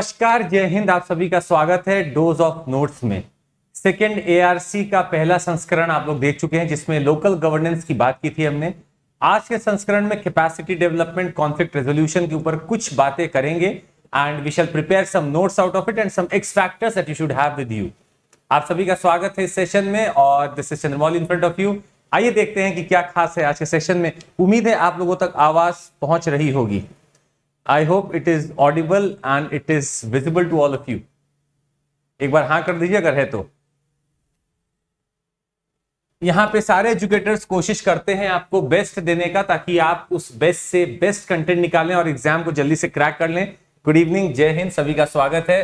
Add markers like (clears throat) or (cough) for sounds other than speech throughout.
नमस्कार जय हिंद आप सभी का स्वागत है डोज ऑफ नोट्स में सेकेंड एआरसी का पहला संस्करण आप लोग देख चुके हैं जिसमें लोकल गवर्नेंस की बात की थी हमने आज के संस्करण में कैपेसिटी डेवलपमेंट कॉन्फ्लिक्ट रेजोल्यूशन के ऊपर कुछ बातें करेंगे and we shall prepare some notes out of it and some X factors at you should have with you आप सभी का स्वागत है इस सेशन में और this is Chandramol in front of you आइए देखते हैं कि क्या खास है आज के सेशन में उम्मीद है आप लोगों तक आवाज पहुंच रही होगी I hope it is audible and it is visible to all of you. एक बार हाँ कर दीजिए अगर है तो यहाँ पे सारे एजुकेटर्स कोशिश करते हैं आपको बेस्ट देने का ताकि आप उस बेस्ट से बेस्ट कंटेंट निकालें और एग्जाम को जल्दी से क्रैक कर लें गुड इवनिंग जय हिंद सभी का स्वागत है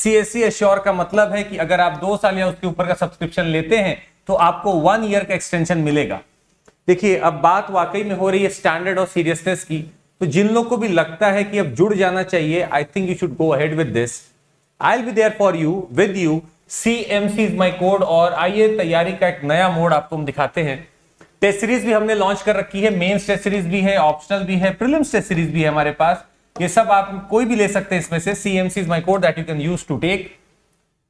सी एस सी एश्योर का मतलब है कि अगर आप दो साल या उसके ऊपर का सब्सक्रिप्शन लेते हैं तो आपको वन ईयर का एक्सटेंशन मिलेगा देखिए अब बात वाकई में हो रही है स्टैंडर्ड और सीरियसनेस की तो जिन लोग को भी लगता है कि अब जुड़ जाना चाहिए I think you should go ahead with this I be there for you with you C M C is my code और आइए तैयारी का एक नया मोड आपको हम दिखाते हैं टेस्ट सीरीज भी हमने लॉन्च कर रखी है मेन टेस्ट सीरीज भी है ऑप्शनल भी है प्रीलिम्स टेस्ट सीरीज भी है हमारे पास ये सब आप कोई भी ले सकते हैं इसमें से C M C is my code that you can use to take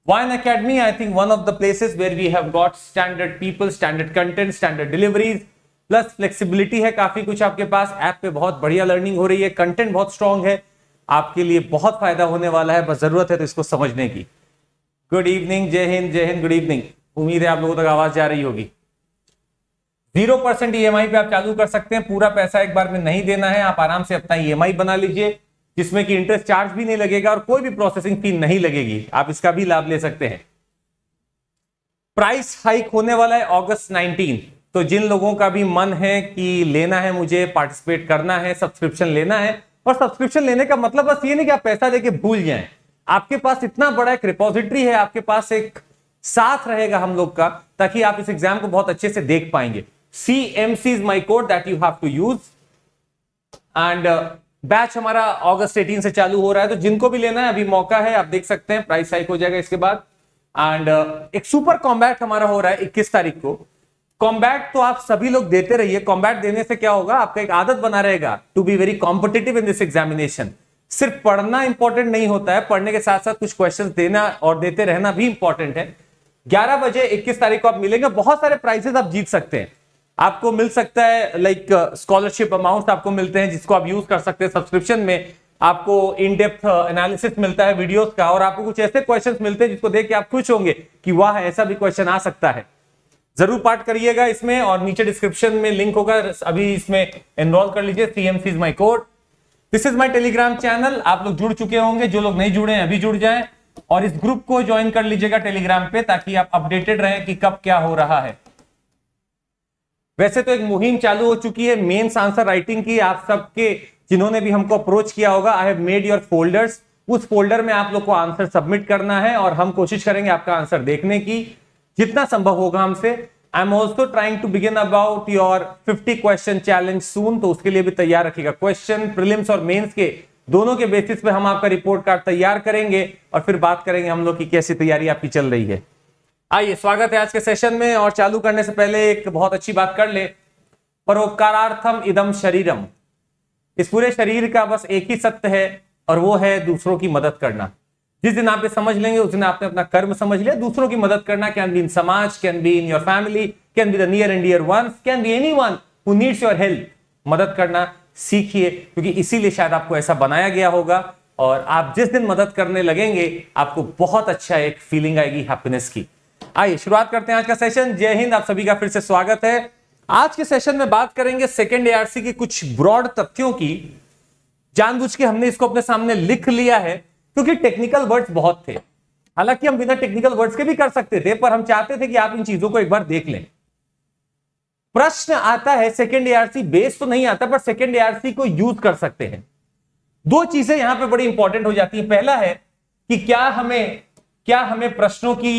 vine academy I think one of the places where we have got standard people standard content standard deliveries plus flexibility है काफी कुछ आपके पास app पे बहुत बढ़िया learning हो रही है कंटेंट बहुत स्ट्रांग है आपके लिए बहुत फायदा होने वाला है बस जरूरत है तो इसको समझने की गुड इवनिंग जय हिंद जय हिंद गुड इवनिंग उम्मीद है आप लोगों तक आवाज जा रही होगी जीरो परसेंट ई पे आप चालू कर सकते हैं पूरा पैसा एक बार में नहीं देना है आप आराम से अपना ई e बना लीजिए जिसमें कि इंटरेस्ट चार्ज भी नहीं लगेगा और कोई भी प्रोसेसिंग फी नहीं लगेगी आप इसका भी लाभ ले सकते हैं प्राइस हाइक होने वाला है अगस्त नाइनटीन तो जिन लोगों का भी मन है कि लेना है मुझे पार्टिसिपेट करना है सब्सक्रिप्शन लेना है और सब्सक्रिप्शन लेने का मतलब बस ये नहीं कि आप पैसा देके भूल जाए आपके पास इतना बड़ा एक रिपोजिटरी है आपके पास एक साथ रहेगा हम लोग का ताकि आप इस एग्जाम को बहुत अच्छे से देख पाएंगे C M C is my code that you have to use and batch हमारा अगस्त एटीन से चालू हो रहा है तो जिनको भी लेना है अभी मौका है आप देख सकते हैं प्राइस हाइक हो जाएगा इसके बाद एंड uh, एक सुपर कॉम्बैट हमारा हो रहा है 21 तारीख को कॉम्बैट तो आप सभी लोग देते रहिए कॉम्बैट देने से क्या होगा आपका एक आदत बना रहेगा to be very competitive in this examination सिर्फ पढ़ना इंपॉर्टेंट नहीं होता है पढ़ने के साथ साथ कुछ क्वेश्चंस देना और देते रहना भी इंपॉर्टेंट है 11 बजे 21 तारीख को आप मिलेंगे बहुत सारे प्राइजेस आप जीत सकते हैं आपको मिल सकता है लाइक स्कॉलरशिप अमाउंट आपको मिलते हैं जिसको आप यूज कर सकते हैं सब्सक्रिप्शन में आपको इन डेप्थ एनालिसिस मिलता है वीडियोज का और आपको कुछ ऐसे क्वेश्चन मिलते हैं जिसको देख के आप खुश होंगे कि वाह ऐसा भी क्वेश्चन आ सकता है जरूर पार्ट करिएगा इसमें और नीचे डिस्क्रिप्शन में लिंक होगा अभी इसमें एनरोल कर लीजिए CMC is my code this is my Telegram channel आप लोग जुड़ चुके होंगे जो लोग नहीं जुड़े हैं अभी जुड़ जाएं और इस ग्रुप को ज्वाइन कर लीजिएगा टेलीग्राम पे ताकि आप अपडेटेड रहें कि कब क्या हो रहा है वैसे तो एक मुहिम चालू हो चुकी है मेन आंसर राइटिंग की आप सबके जिन्होंने भी हमको अप्रोच किया होगा I have made your folders उस फोल्डर में आप लोग को आंसर सबमिट करना है और हम कोशिश करेंगे आपका आंसर देखने की जितना संभव होगा हमसे I am also trying to begin about your 50 question challenge soon तो उसके लिए भी तैयार रखिएगा क्वेश्चन प्रिलिम्स और मेंस के दोनों के बेसिस पे हम आपका रिपोर्ट कार्ड तैयार करेंगे और फिर बात करेंगे हम लोग की कैसी तैयारी आपकी चल रही है आइए स्वागत है आज के सेशन में और चालू करने से पहले एक बहुत अच्छी बात कर ले परोपकारार्थम इदम शरीरम इस पूरे शरीर का बस एक ही सत्य है और वो है दूसरों की मदद करना जिस दिन आप ये समझ लेंगे उस दिन आपने अपना कर्म समझ लिया दूसरों की मदद करना कैन बी इन समाज can be in your family can be the near and dear one can be anyone who needs your help मदद करना सीखिए क्योंकि इसीलिए शायद आपको ऐसा बनाया गया होगा और आप जिस दिन मदद करने लगेंगे आपको बहुत अच्छा एक फीलिंग आएगी हैप्पीनेस की आइए शुरुआत करते हैं आज का सेशन जय हिंद आप सभी का फिर से स्वागत है आज के सेशन में बात करेंगे सेकेंड एआरसी की कुछ ब्रॉड तथ्यों की जानबूझ के हमने इसको अपने सामने लिख लिया है क्योंकि टेक्निकल वर्ड्स बहुत थे हालांकि हम बिना टेक्निकल वर्ड्स के भी कर सकते थे पर हम चाहते थे कि आप इन चीजों को एक बार देख लें प्रश्न आता है सेकेंड एआरसी बेस तो नहीं आता पर सेकेंड एआरसी को यूज कर सकते हैं दो चीजें यहां पर बड़ी इंपॉर्टेंट हो जाती है पहला है कि क्या हमें क्या हमें प्रश्नों की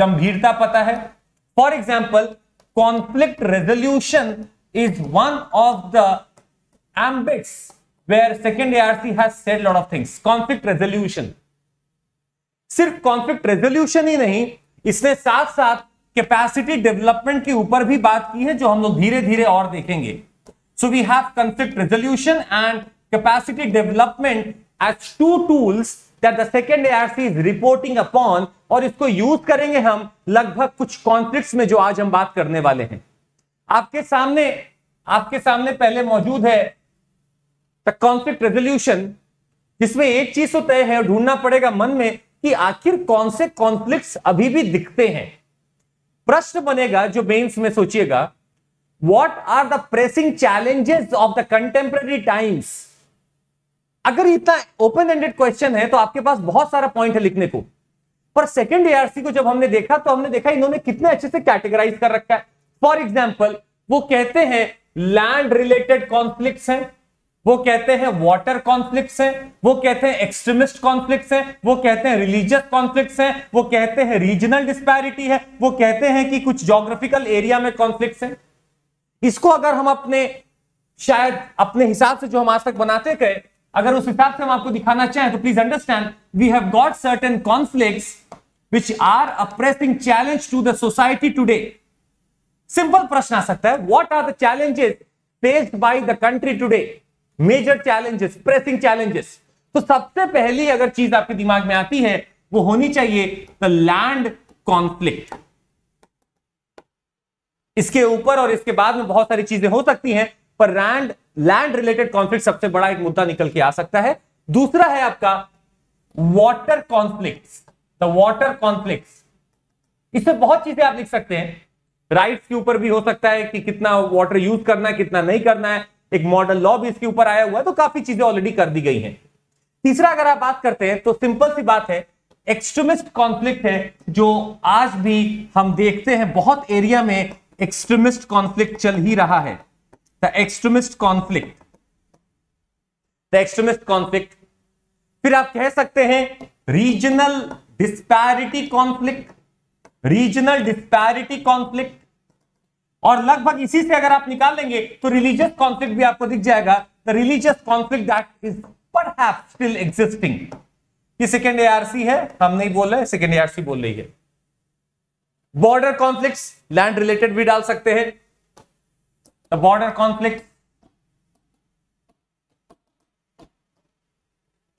गंभीरता पता है for example conflict resolution is one of the ambits where second ARC has said lot of things conflict resolution सिर्फ कॉन्फ्लिक्ट रेजोल्यूशन ही नहीं इसने साथ साथ कैपेसिटी डेवलपमेंट के ऊपर भी बात की है जो हम लोग धीरे धीरे और देखेंगे so we have conflict resolution and capacity development as two tools that the second ARC is reporting upon और इसको यूज करेंगे हम लगभग कुछ कॉन्फ्लिक्ट में जो आज हम बात करने वाले हैं आपके सामने आपके सामने पहले मौजूद है द कॉन्फ्लिक्ट रेजोल्यूशन जिसमें एक चीज तो तय है ढूंढना पड़ेगा मन में कि आखिर कौन से कॉन्फ्लिक्ट अभी भी दिखते हैं प्रश्न बनेगा जो मेन्स में सोचिएगा what are the pressing challenges of the contemporary times अगर इतना ओपन एंडेड क्वेश्चन है तो आपके पास बहुत सारा पॉइंट है लिखने को पर सेकेंड एआरसी को जब हमने देखा तो हमने देखा इन्होंने कितने अच्छे से कैटेगराइज कर रखा है फॉर एग्जाम्पल वो कहते हैं लैंड रिलेटेड कॉन्फ्लिक्ट हैं वो कहते हैं वाटर कॉन्फ्लिक्ट है वो कहते हैं एक्सट्रीमिस्ट कॉन्फ्लिक्ट है वो कहते हैं रिलीजियस कॉन्फ्लिक्ट है वो कहते हैं रीजनल डिस्पैरिटी है वो कहते हैं कि कुछ जोग्राफिकल एरिया में कॉन्फ्लिक्ट है इसको अगर हम अपने शायद अपने हिसाब से जो हम आज तक बनाते गए अगर उस हिसाब से हम आपको दिखाना चाहें तो please understand we have got certain conflicts which are a pressing challenge to the society today simple प्रश्न आ सकता है what are the challenges faced by the country today major challenges pressing challenges तो सबसे पहली अगर चीज आपके दिमाग में आती है वो होनी चाहिए द लैंड कॉन्फ्लिक्ट इसके ऊपर और इसके बाद में बहुत सारी चीजें हो सकती हैं पर लैंड लैंड रिलेटेड कॉन्फ्लिक्ट सबसे बड़ा एक मुद्दा निकल के आ सकता है दूसरा है आपका water conflict the water conflict इसमें बहुत चीजें आप लिख सकते हैं राइट्स के ऊपर भी हो सकता है कि कितना वाटर यूज करना है कितना नहीं करना है एक मॉडल लॉ भी इसके ऊपर आया हुआ है तो काफी चीजें ऑलरेडी कर दी गई हैं तीसरा अगर आप बात करते हैं तो सिंपल सी बात है एक्सट्रीमिस्ट कॉन्फ्लिक्ट है जो आज भी हम देखते हैं बहुत एरिया में एक्सट्रीमिस्ट कॉन्फ्लिक्ट चल ही रहा है the extremist conflict the extremist conflict फिर आप कह सकते हैं regional disparity conflict regional disparity conflict और लगभग इसी से अगर आप निकाल लेंगे तो रिलीजियस कॉन्फ्लिक्ट भी आपको दिख जाएगा the religious conflict that is पर स्टिल एग्जिस्टिंग सेकेंड एआरसी है हम नहीं बोल रहे सेकेंड एआरसी बोल रही है बॉर्डर कॉन्फ्लिक्ट लैंड रिलेटेड भी डाल सकते हैं द बॉर्डर कॉन्फ्लिक्ट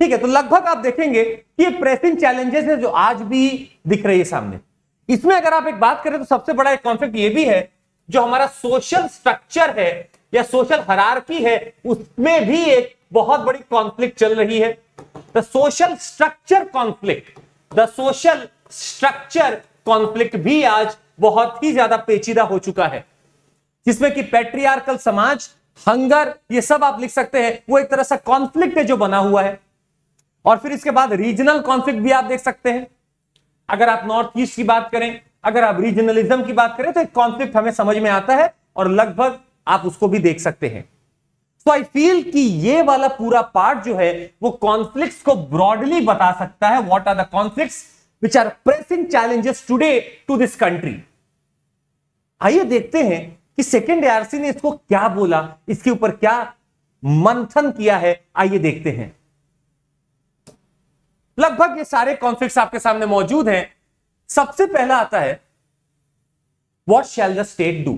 ठीक है तो लगभग आप देखेंगे कि प्रेसिंग चैलेंजेस है जो आज भी दिख रही है सामने इसमें अगर आप एक बात करें तो सबसे बड़ा एक कॉन्फ्लिक्ट ये भी है जो हमारा सोशल स्ट्रक्चर है या सोशल हरारकी है उसमें भी एक बहुत बड़ी कॉन्फ्लिक्ट चल रही है the social structure conflict the social structure conflict भी आज बहुत ही ज्यादा पेचीदा हो चुका है जिसमें कि पेट्रियार्कल समाज हंगर ये सब आप लिख सकते हैं वो एक तरह से कॉन्फ्लिक्ट जो बना हुआ है और फिर इसके बाद रीजनल कॉन्फ्लिक्ट भी आप देख सकते हैं अगर आप नॉर्थ ईस्ट की बात करें अगर आप रीजनलिज्म की बात करें तो एक कॉन्फ्लिक्ट हमें समझ में आता है और लगभग आप उसको भी देख सकते हैं सो आई फील कि ये वाला पूरा पार्ट जो है वो कॉन्फ्लिक्ट को ब्रॉडली बता सकता है what are the conflict which are pressing challenges today to this country आइए देखते हैं कि सेकेंड एआरसी ने इसको क्या बोला इसके ऊपर क्या मंथन किया है आइए देखते हैं लगभग ये सारे कॉन्फ्लिक्ट आपके सामने मौजूद हैं सबसे पहला आता है what shall the state do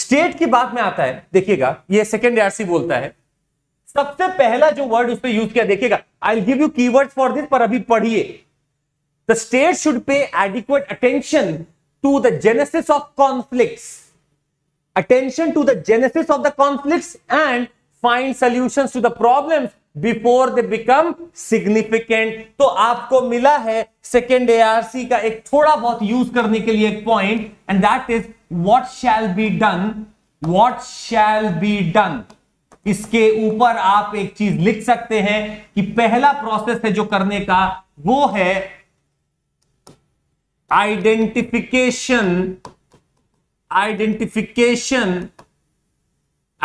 state की बात में आता है देखिएगा ये सेकेंड आरसी बोलता है सबसे पहला जो वर्ड पर यूज किया देखिएगा I give you key word for this पर अभी पढ़िए the state should pay adequate attention to the genesis of conflict attention to the genesis of the conflict and find solution to the problem before they become significant तो आपको मिला है second सी का एक थोड़ा बहुत यूज करने के लिए एक point and that is what shall be done what shall be done इसके ऊपर आप एक चीज लिख सकते हैं कि पहला प्रोसेस है जो करने का वो है identification identification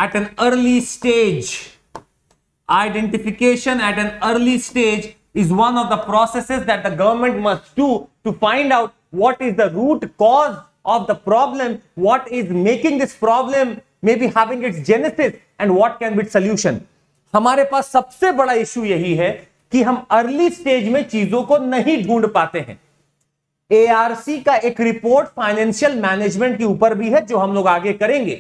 at an early stage Identification at an early stage is one of the processes that the government must do to find out what is the root cause of the problem, what is making this problem maybe having its genesis and what can be its solution. hamare paas sabse bada issue yahi hai ki hum early stage mein cheezon ko nahi dhoond pate hain arc ka ek report financial management ke upar bhi hai jo hum log aage karenge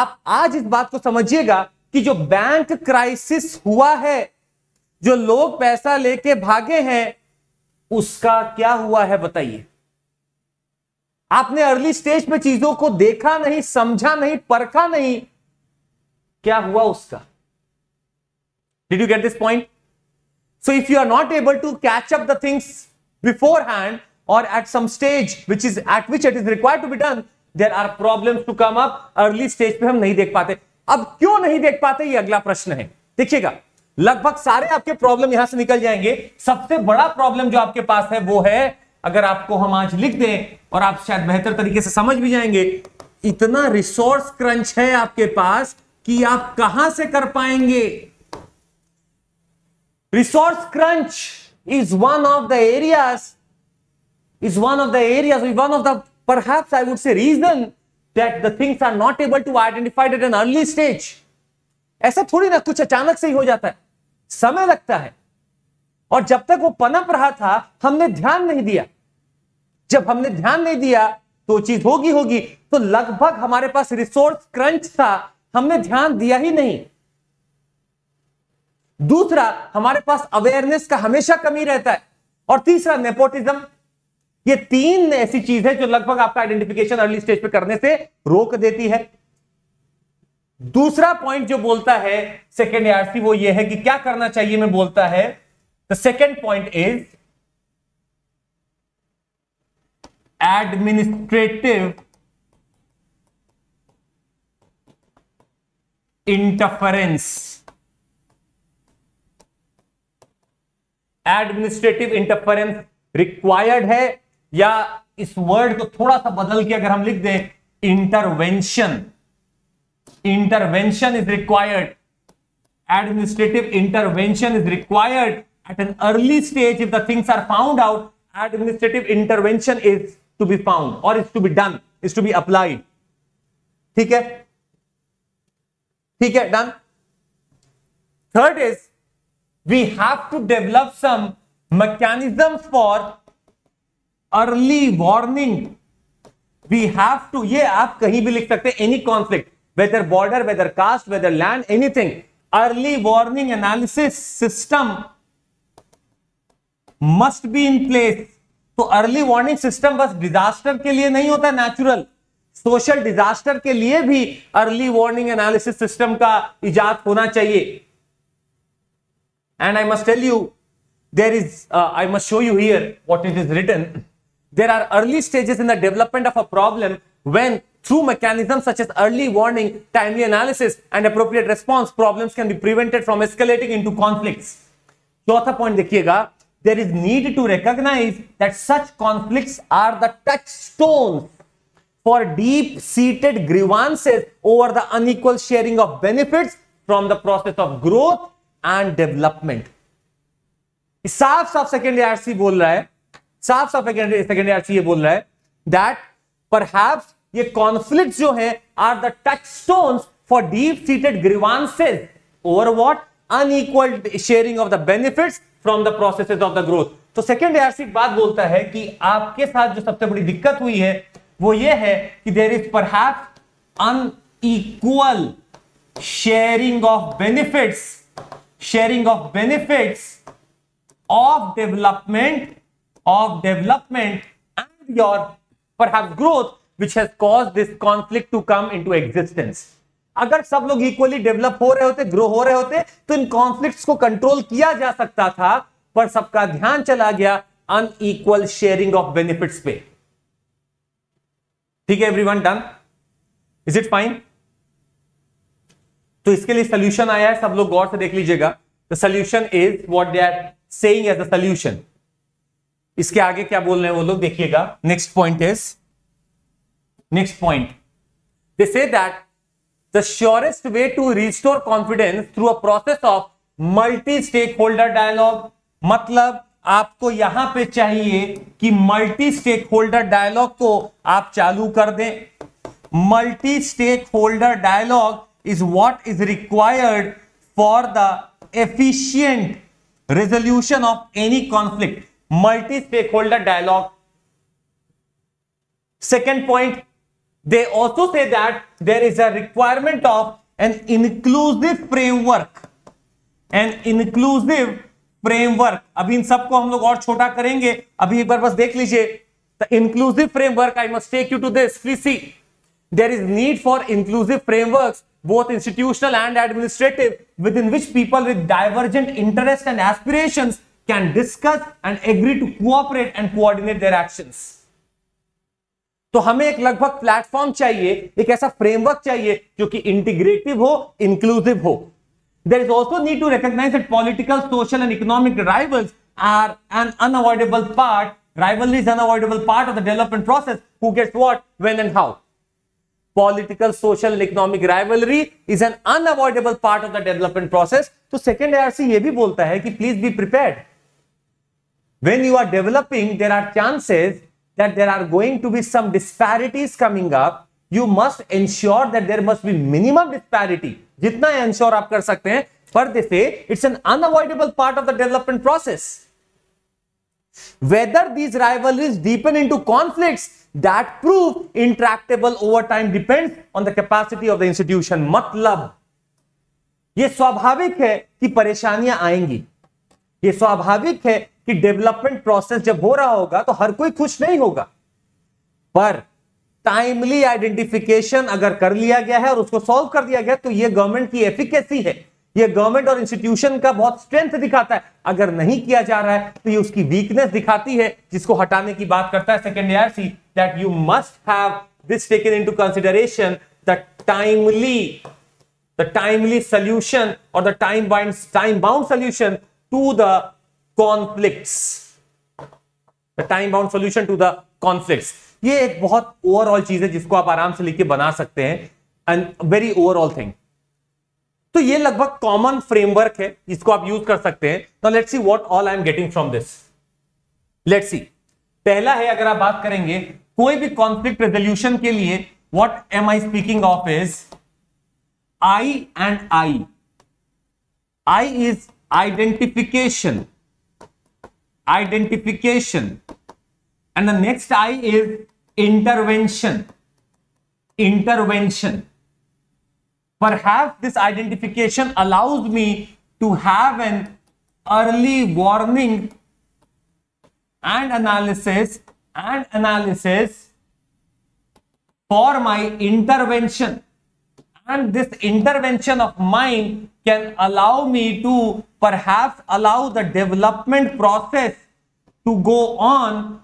aap aaj is baat ko samajhiyega कि जो bank crisis हुआ है जो लोग पैसा लेके भागे हैं उसका क्या हुआ है बताइए आपने अर्ली स्टेज पे चीजों को देखा नहीं समझा नहीं परखा नहीं क्या हुआ उसका did you get this point so if you are not able to catch up the things beforehand और at some stage which is at which it is required to be done there are problem to come up early stage पे हम नहीं देख पाते अब क्यों नहीं देख पाते ये अगला प्रश्न है देखिएगा लगभग सारे आपके प्रॉब्लम यहां से निकल जाएंगे सबसे बड़ा प्रॉब्लम जो आपके पास है वो है अगर आपको हम आज लिख दें और आप शायद बेहतर तरीके से समझ भी जाएंगे इतना रिसोर्स क्रंच है आपके पास कि आप कहां से कर पाएंगे resource crunch is one of the areas is one of the areas one of the perhaps I would say reason that the things are not able to identified at an early stage ऐसा थोड़ी ना कुछ अचानक से ही हो जाता है समय लगता है और जब तक वो पनप रहा था हमने ध्यान नहीं दिया जब हमने ध्यान नहीं दिया तो चीज होगी होगी तो लगभग हमारे पास रिसोर्स क्रंच था हमने ध्यान दिया ही नहीं दूसरा हमारे पास अवेयरनेस का हमेशा कमी रहता है और तीसरा नेपोटिज्म ये तीन ऐसी चीज है जो लगभग आपका आइडेंटिफिकेशन अर्ली स्टेज पे करने से रोक देती है दूसरा पॉइंट जो बोलता है सेकेंड आरसी वो ये है कि क्या करना चाहिए मैं बोलता है the second point is administrative interference administrative interference required है या इस वर्ड को थोड़ा सा बदल के अगर हम लिख दें intervention intervention is required administrative intervention is required at an early stage if the things are found out administrative intervention is to be found और is to be done is to be applied ठीक है ठीक है done third is we have to develop some mechanism for early warning we have to ये आप कहीं भी लिख सकते हैं any conflict whether border whether caste weather land anything early warning analysis system must be in place तो early warning system बस disaster के लिए नहीं होता नेचुरल सोशल डिजास्टर के लिए भी अर्ली वार्निंग एनालिसिस सिस्टम का इजाद होना चाहिए and I must tell you there is I must show you here what it is return there are early stages in the development of a problem when through mechanisms such as early warning, timely analysis, and appropriate response, problems can be prevented from escalating into conflicts. Fourth point, देखिएगा, there is need to recognize that such conflicts are the touchstones for deep-seated grievances over the unequal sharing of benefits from the process of growth and development. साफ साफ second RC बोल रहा है साफ साफ second से ये बोल रहा है दैट पर ये कॉन्फ्लिक्ट जो है are the touchstone for deep seated grievances over what unequal sharing of the benefit from the process of the growth तो सेकेंड एयरसिक बात बोलता है कि आपके साथ जो सबसे बड़ी दिक्कत हुई है वो ये है कि देर इज पर unequal sharing of benefits sharing of benefits of development of development and your perhaps growth which has caused this conflict to come into existence अगर सब लोग इक्वली डेवलप हो रहे होते ग्रो हो रहे होते तो इन कॉन्फ्लिक्ट्स को कंट्रोल किया जा सकता था पर सबका ध्यान चला गया इक्वल शेयरिंग ऑफ बेनिफिट्स पे ठीक है everyone done is it fine तो इसके लिए सोल्यूशन आया है सब लोग गौर से देख लीजिएगा the solution is what they are saying as solution इसके आगे क्या बोल रहे हैं वो लोग देखिएगा next point is next point they say that the surest way to restore confidence through a process of multi stakeholder dialogue मतलब आपको यहां पे चाहिए कि मल्टी स्टेक होल्डर डायलॉग को आप चालू कर दें multi stakeholder dialogue is what is required for the efficient resolution of any conflict multi stakeholder dialogue second point they also say that there is a requirement of an inclusive framework an inclusive framework अभी इन सबको हम लोग और छोटा करेंगे अभी एक बार बस देख लीजिए inclusive framework I must take you to this free see there is need for inclusive framework both institutional and administrative within which people with divergent interest and aspiration can discuss and agree to cooperate and coordinate their actions तो हमें एक लगभग platform चाहिए एक ऐसा framework चाहिए जो कि इंटीग्रेटिव हो इंक्लूसिव हो there is also need to recognize that political social and economic rivals are an unable part rival is unable part of the development process who gets what when and how political social and economic rivalry is an unable part of the development process तो second ARC ये भी बोलता है कि please be prepare when you are developing, there are chances that there are going to be some disparities coming up. You must ensure that there must be minimum disparity. jitna ensure aap kar sakte hain but they say it's an unavoidable part of the development process whether these rivalries deepen into conflicts that prove intractable over time depends on the capacity of the institution matlab ye swabhavik hai ki pareshaniyan aayengi ye swabhavik hai कि development process जब हो रहा होगा तो हर कोई खुश नहीं होगा पर टाइमली आइडेंटिफिकेशन अगर कर लिया गया है और उसको सॉल्व कर दिया गया तो यह गवर्नमेंट की एफिकेसी है यह गवर्नमेंट और इंस्टीट्यूशन का बहुत स्ट्रेंथ दिखाता है अगर नहीं किया जा रहा है तो ये उसकी वीकनेस दिखाती है जिसको हटाने की बात करता है second ARC that you must have this taken into consideration the timely the timely solution और the time bind time bound solution to the conflicts the time bound solution to the conflicts ये एक बहुत overall चीज है जिसको आप आराम से लिख बना सकते हैं एंड वेरी ओवरऑल थिंग तो ये लगभग कॉमन फ्रेमवर्क है जिसको आप यूज कर सकते हैं तो let's see what all I am getting from this let's see पहला है अगर आप बात करेंगे कोई भी कॉन्फ्लिक्ट रेजोल्यूशन के लिए what am I speaking of is I and I I is identification identification and the next i is intervention intervention perhaps this identification allows me to have an early warning and analysis and analysis for my intervention and this intervention of mine can allow me to perhaps allow the development process to go on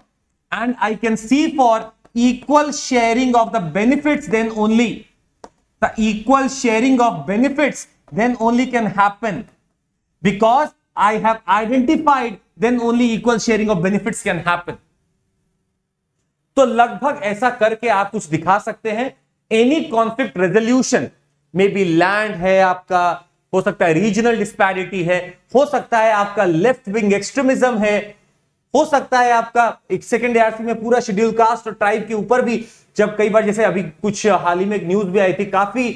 and I can see for equal sharing of the benefits then only the equal sharing of benefits then only can happen because I have identified then only equal sharing of benefits can happen तो लगभग ऐसा करके आप कुछ दिखा सकते हैं any conflict resolution में बी लैंड है आपका हो सकता है रीजनल डिस्पैरिटी है हो सकता है आपका लेफ्ट विंग एक्सट्रीमिज्म है हो सकता है आपका एक सेकेंड एआरसी में पूरा शेड्यूल कास्ट और ट्राइब के ऊपर भी जब कई बार जैसे अभी कुछ हाल ही में एक न्यूज भी आई थी काफी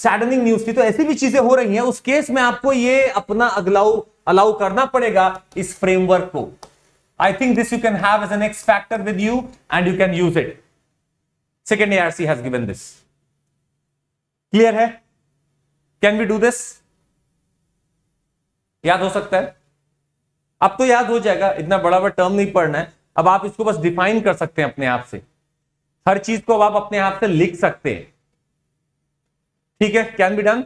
सैडनिंग न्यूज थी तो ऐसी भी चीजें हो रही हैं उस केस में आपको ये अपना अगलाउ अलाउ करना पड़ेगा इस फ्रेमवर्क को I think this you can have as an X factor with you and you can use it second Second C has given this clear है? कैन वी डू दिस याद हो सकता है अब तो याद हो जाएगा इतना बड़ा बड़ा टर्म नहीं पढ़ना है अब आप इसको बस डिफाइन कर सकते हैं अपने आप से हर चीज को अब आप अपने आप से लिख सकते हैं ठीक है कैन बी डन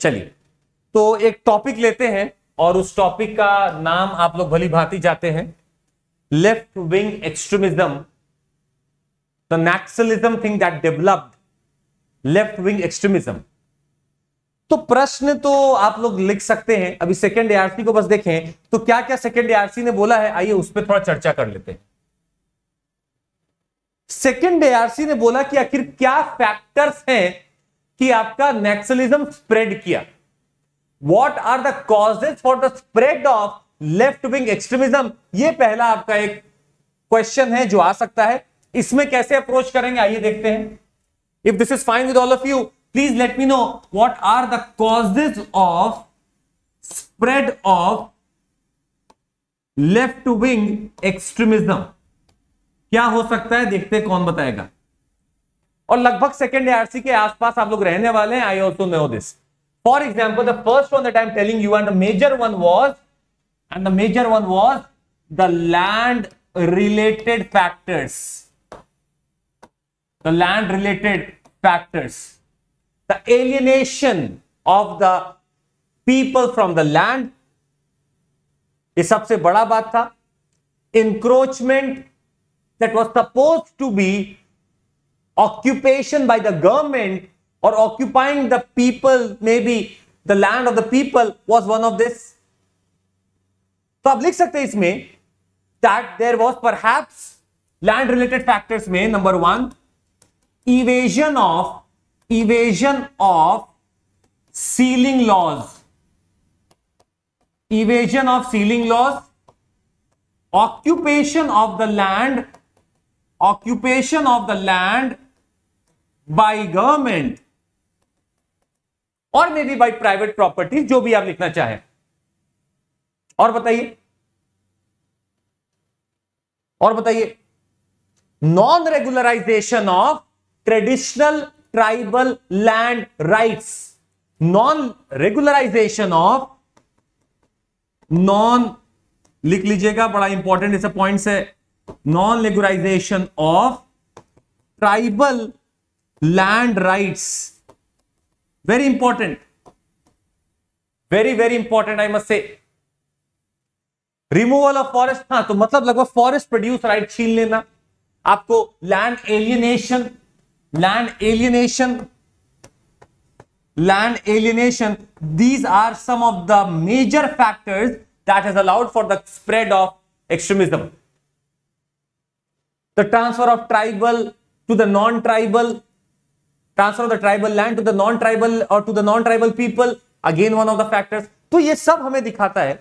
चलिए तो एक टॉपिक लेते हैं और उस टॉपिक का नाम आप लोग भली भांति जाते हैं left wing extremism the nationalism thing that developed left wing extremism तो प्रश्न तो आप लोग लिख सकते हैं अभी सेकेंड एआरसी को बस देखें तो क्या क्या सेकेंड एआरसी ने बोला है आइए उस पर थोड़ा चर्चा कर लेते हैं सेकेंड एआरसी ने बोला कि आखिर क्या फैक्टर्स हैं कि आपका नेक्सलिज्म स्प्रेड किया what are the causes for the spread of left wing extremism ये पहला आपका एक क्वेश्चन है जो आ सकता है इसमें कैसे अप्रोच करेंगे आइए देखते हैं if this is fine with all of you please let me know what are the causes of spread of left wing extremism क्या हो सकता है देखते कौन बताएगा और लगभग सेकेंड एआरसी के आसपास आप लोग रहने वाले हैं I also know this for example the first one the time telling you and major one was and the major one was the land related factors the land related factors, the alienation of the people from the land, ये सबसे बड़ा बात था encroachment that was supposed to be occupation by the government or occupying the people maybe the land of the people was one of this तो आप लिख सकते that there was perhaps land related factors में number one evasion of evasion of ceiling laws evasion of ceiling laws occupation of the land occupation of the land by government और मे be by private property जो भी आप लिखना चाहें और बताइए और बताइए non regularization of traditional tribal land rights non regularization of non लिख लीजिएगा बड़ा इंपॉर्टेंट ऐसे पॉइंट्स है non regularization of tribal land rights very important very very important I must say removal of forest हाँ तो मतलब लगभग फॉरेस्ट प्रोड्यूस राइट छीन लेना आपको land alienation land alienation land alienation these are some of the major factors that has allowed for the spread of extremism the transfer of tribal to the non tribal transfer of the tribal land to the non tribal or to the non tribal people again one of the factors तो ये सब हमें दिखाता है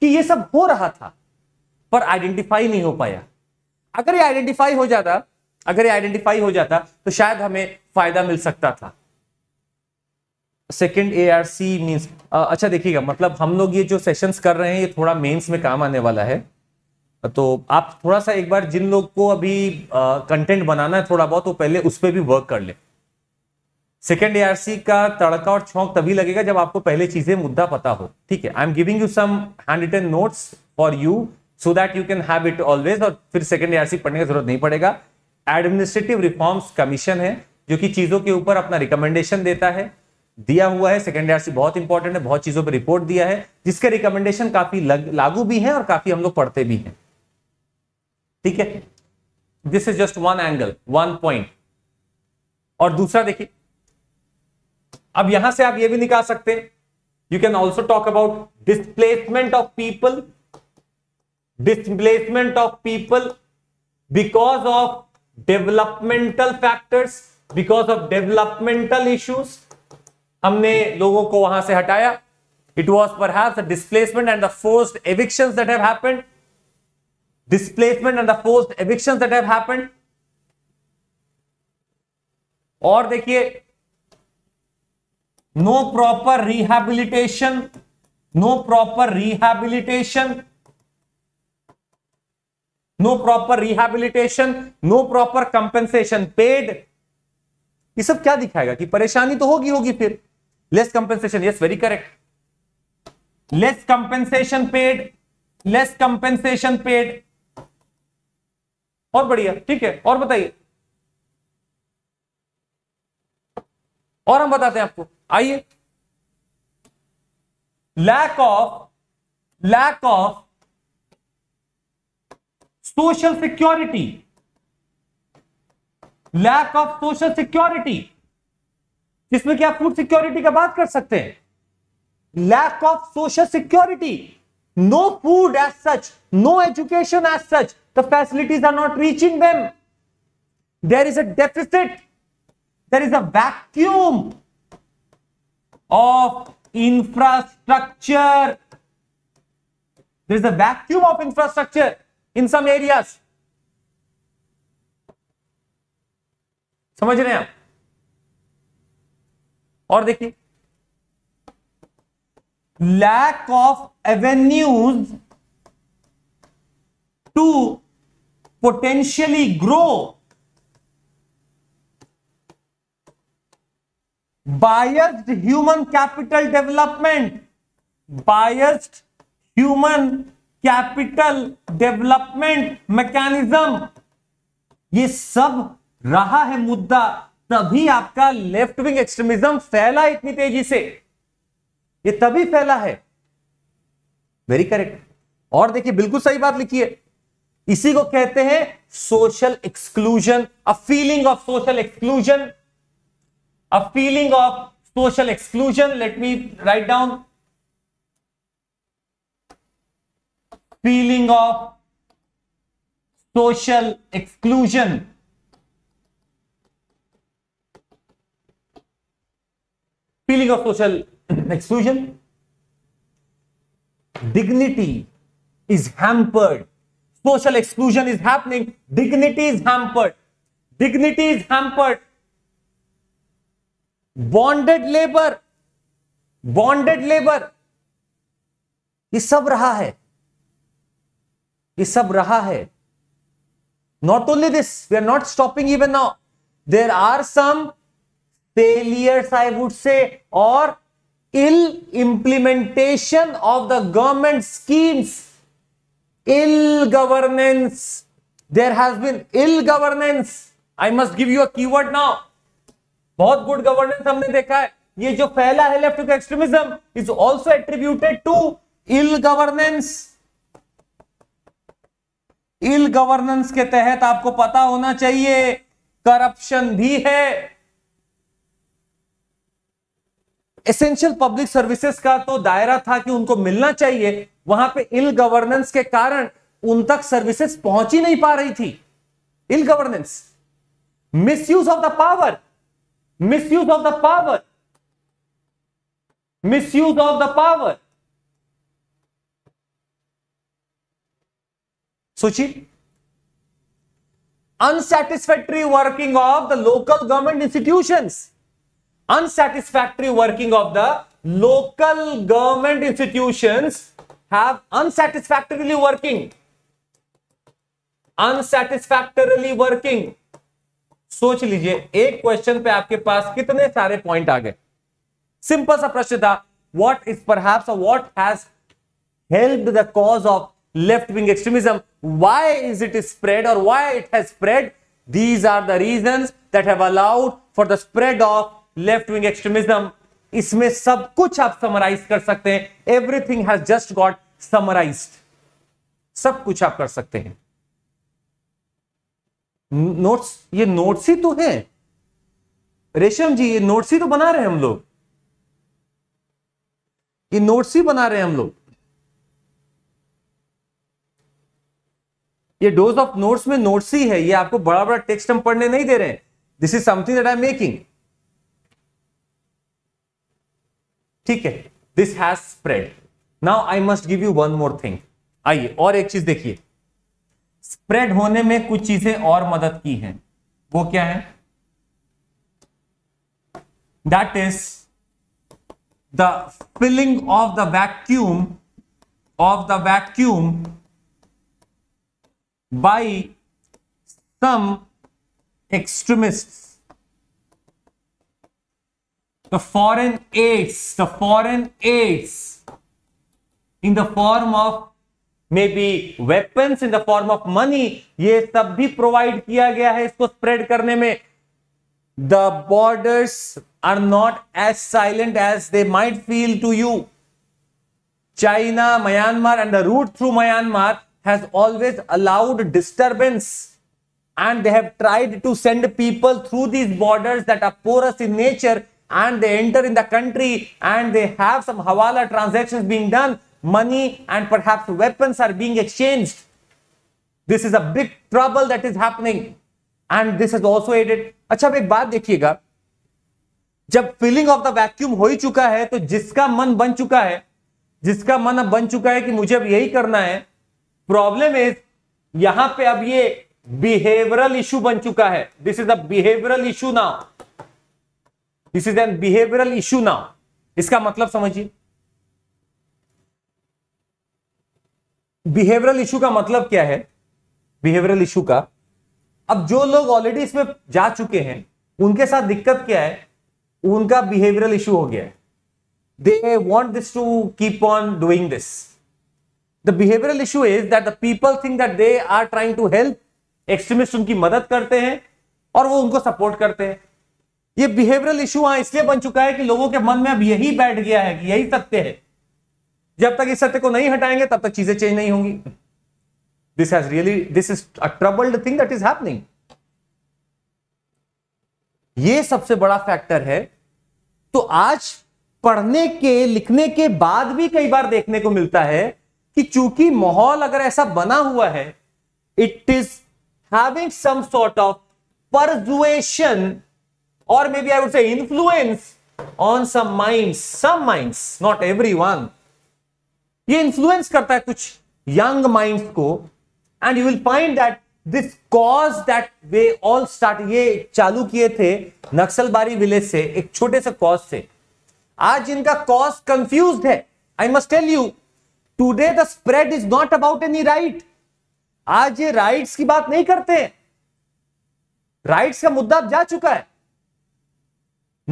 कि ये सब हो रहा था पर आइडेंटिफाई नहीं हो पाया अगर ये आइडेंटिफाई हो जाता अगर ये आइडेंटिफाई हो जाता तो शायद हमें फायदा मिल सकता था second A R C means अच्छा देखिएगा मतलब हम लोग ये जो सेशंस कर रहे हैं ये थोड़ा मेंस में काम आने वाला है तो आप थोड़ा सा एक बार जिन लोग को अभी कंटेंट बनाना है थोड़ा बहुत वो पहले उस पर भी वर्क कर ले सेकेंड ए आर सी का तड़का और छोंक तभी लगेगा जब आपको पहले चीजें मुद्दा पता हो ठीक है I am giving you some handwritten notes for you so that you can have it always और फिर सेकेंड ए आर सी पढ़ने की जरूरत नहीं पड़ेगा एडमिनिस्ट्रेटिव रिफॉर्म्स कमीशन है जो कि चीजों के ऊपर अपना रिकमेंडेशन देता है दिया हुआ है सेकेंड ईयर बहुत इंपॉर्टेंट है बहुत चीजों पर रिपोर्ट दिया है जिसके रिकमेंडेशन काफी लग, लागू भी है और काफी हम लोग पढ़ते भी हैं ठीक है this is just one angle one point और दूसरा देखिए अब यहां से आप यह भी निकाल सकते हैं you can also talk about displacement of people displacement of people because of developmental factors because of developmental issues हमने लोगों को वहां से हटाया इट वॉज पर displacement and the force eviction that have happened displacement and the forced eviction that have और देखिए no proper rehabilitation no proper rehabilitation no proper rehabilitation no proper compensation paid ये सब क्या दिखाएगा कि परेशानी तो होगी होगी फिर less compensation yes very correct less compensation paid less compensation paid और बढ़िया ठीक है और बताइए और हम बताते हैं आपको आइए lack of lack of social security lack of social security जिसमें क्या फूड सिक्योरिटी का बात कर सकते हैं lack of social security no food as such no education as such the facilities are not reaching them there is a deficit there is a vacuum of infrastructure there is a vacuum of infrastructure in some area समझ रहे हैं आप और देखिए lack of avenues to potentially grow biased human capital development biased human capital development mechanism ये सब रहा है मुद्दा तभी आपका लेफ्ट विंग एक्सट्रीमिज्म फैला इतनी तेजी से ये तभी फैला है वेरी करेक्ट और देखिए बिल्कुल सही बात लिखी है इसी को कहते हैं social exclusion a feeling of social exclusion a feeling of social exclusion let me write down feeling of social exclusion feeling of social exclusion dignity is hampered social exclusion is happening dignity is hampered dignity is hampered bonded labour bonded labour ये सब रहा है ये सब रहा है not only this we are not stopping even now there are some failures I would say और ill implementation of the government schemes ill governance there has been ill governance I must give you की keyword बहुत good governance हमने देखा है ये जो फैला है left to extremism is also attributed to ill governance ill governance के तहत आपको पता होना चाहिए करप्शन भी है एसेंशियल पब्लिक सर्विसेज का तो दायरा था कि उनको मिलना चाहिए वहां पे इल गवर्नेंस के कारण उन तक सर्विसेज पहुंच ही नहीं पा रही थी ill governance misuse of the power misuse of the power misuse of the power सूची unsatisfactory working of the local government institution unsatisfactory working of the local government institution have unsatisfactorily working unsatisfactorily working सोच लीजिए एक question पे आपके पास कितने सारे point आ गए simple सा प्रश्न था वॉट इज पर what has help the cause of left wing extremism. Why is it spread or why it has spread? These are the reasons that have allowed for the spread of left wing extremism. इसमें सब कुछ आप summarise कर सकते हैं everything has just got summarise सब कुछ आप कर सकते हैं नोट्स ये नोट्स ही तो है रेशम जी ये नोट्स ही तो बना रहे हैं हम लोग ये नोट्स ही बना रहे हैं हम लोग ये डोज ऑफ नोट्स में नोट्स ही है ये आपको बड़ा बड़ा टेक्स्ट हम पढ़ने नहीं दे रहे हैं this is something that I am making ठीक है this has spread now I must give you one more thing आइए और एक चीज देखिए स्प्रेड होने में कुछ चीजें और मदद की हैं वो क्या है that is the filling of the vacuum of the vacuum by some extremists. The foreign aids, the foreign aids in the form of maybe weapons in the form of money ये सब भी provide किया गया है इसको spread करने में the borders are not as silent as they might feel to you China Myanmar and the route through Myanmar has always allowed disturbance and they have tried to send people through these borders that are porous in nature and they enter in the country and they have some hawala transactions being done money and perhaps weapons are being exchanged this is a big trouble that is happening and this has also aided acha ab ek baat dekhiyega जब filling of the vacuum हो ही चुका है तो जिसका मन बन चुका है जिसका मन अब बन चुका है कि मुझे अब यही करना है प्रॉब्लम इज यहां पे अब ये बिहेवियरल इशू बन चुका है this is a behavioural issue now this is an behavioural issue now इसका मतलब समझिए बिहेवियरल इशू का मतलब क्या है बिहेवियरल इशू का अब जो लोग ऑलरेडी इसमें जा चुके हैं उनके साथ दिक्कत क्या है उनका बिहेवियरल इशू हो गया है they want this to keep on doing this the behavioural issue is that the people think that they are trying to help extremist उनकी मदद करते हैं और वो उनको सपोर्ट करते हैं ये बिहेवियरल इशू हाँ इसलिए बन चुका है कि लोगों के मन में अब यही बैठ गया है कि यही सत्य है जब तक इस सत्य को नहीं हटाएंगे तब तक चीजें चेंज नहीं होंगी this has really this is a troubled thing that is happening ये सबसे बड़ा फैक्टर है तो आज पढ़ने के लिखने के बाद भी कई बार देखने को मिलता है कि चूंकि माहौल अगर ऐसा बना हुआ है it is having some sort of persuasion और मे maybe I would say influence on some minds some minds not everyone ये इंफ्लुएंस करता है कुछ यंग माइंड्स को and you will find that this cause that way all start ये चालू किए थे नक्सलबारी विलेज से एक छोटे से कॉज से आज इनका कॉज कंफ्यूज है I must tell you today the spread is not about any right आज ये राइट्स की बात नहीं करते राइट्स का मुद्दा अब जा चुका है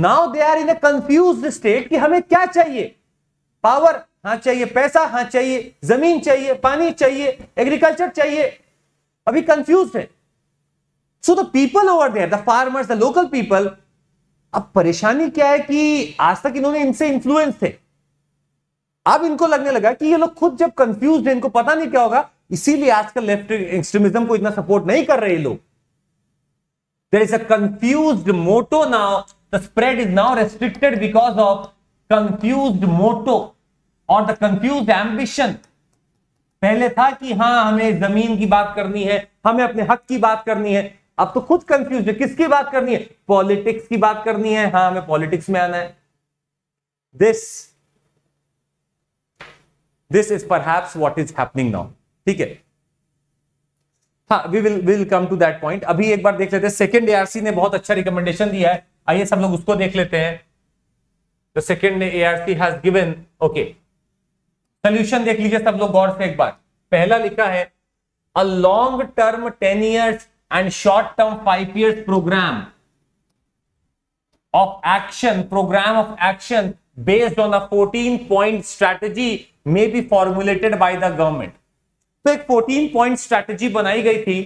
now they are in a confuse state कि हमें क्या चाहिए पावर हाँ चाहिए पैसा हाँ चाहिए जमीन चाहिए पानी चाहिए एग्रीकल्चर चाहिए अभी कंफ्यूज है so the people over there the farmers the local people अब परेशानी क्या है कि आज तक इन्होंने इनसे इन्फ्लुएंस थे अब इनको लगने लगा कि ये लोग खुद जब कंफ्यूज है इनको पता नहीं क्या होगा इसीलिए आजकल लेफ्ट एक्सट्रीमिज्म को इतना सपोर्ट नहीं कर रहे लोग there is a confuse motto now the spread is now restricted because of confuse motto और द कंफ्यूज एम्बिशन पहले था कि हाँ हमें जमीन की बात करनी है हमें अपने हक की बात करनी है अब तो खुद कंफ्यूज है किसकी बात करनी है पॉलिटिक्स की बात करनी है हाँ हमें पॉलिटिक्स में आना है this this is perhaps what is happening now ठीक है हाँ we will will come to that point अभी एक बार देख लेते हैं सेकेंड एआरसी ने बहुत अच्छा रिकमेंडेशन दिया है आइए सब लोग उसको देख लेते हैं तो second ARC has given okay solution देख लीजिए सब लोग गौर से एक बार पहला लिखा है a long term ten years and short term five years programme of action programme of action based on a fourteen point strategy may be formulated by the government तो एक 14 पॉइंट स्ट्रेटजी बनाई गई थी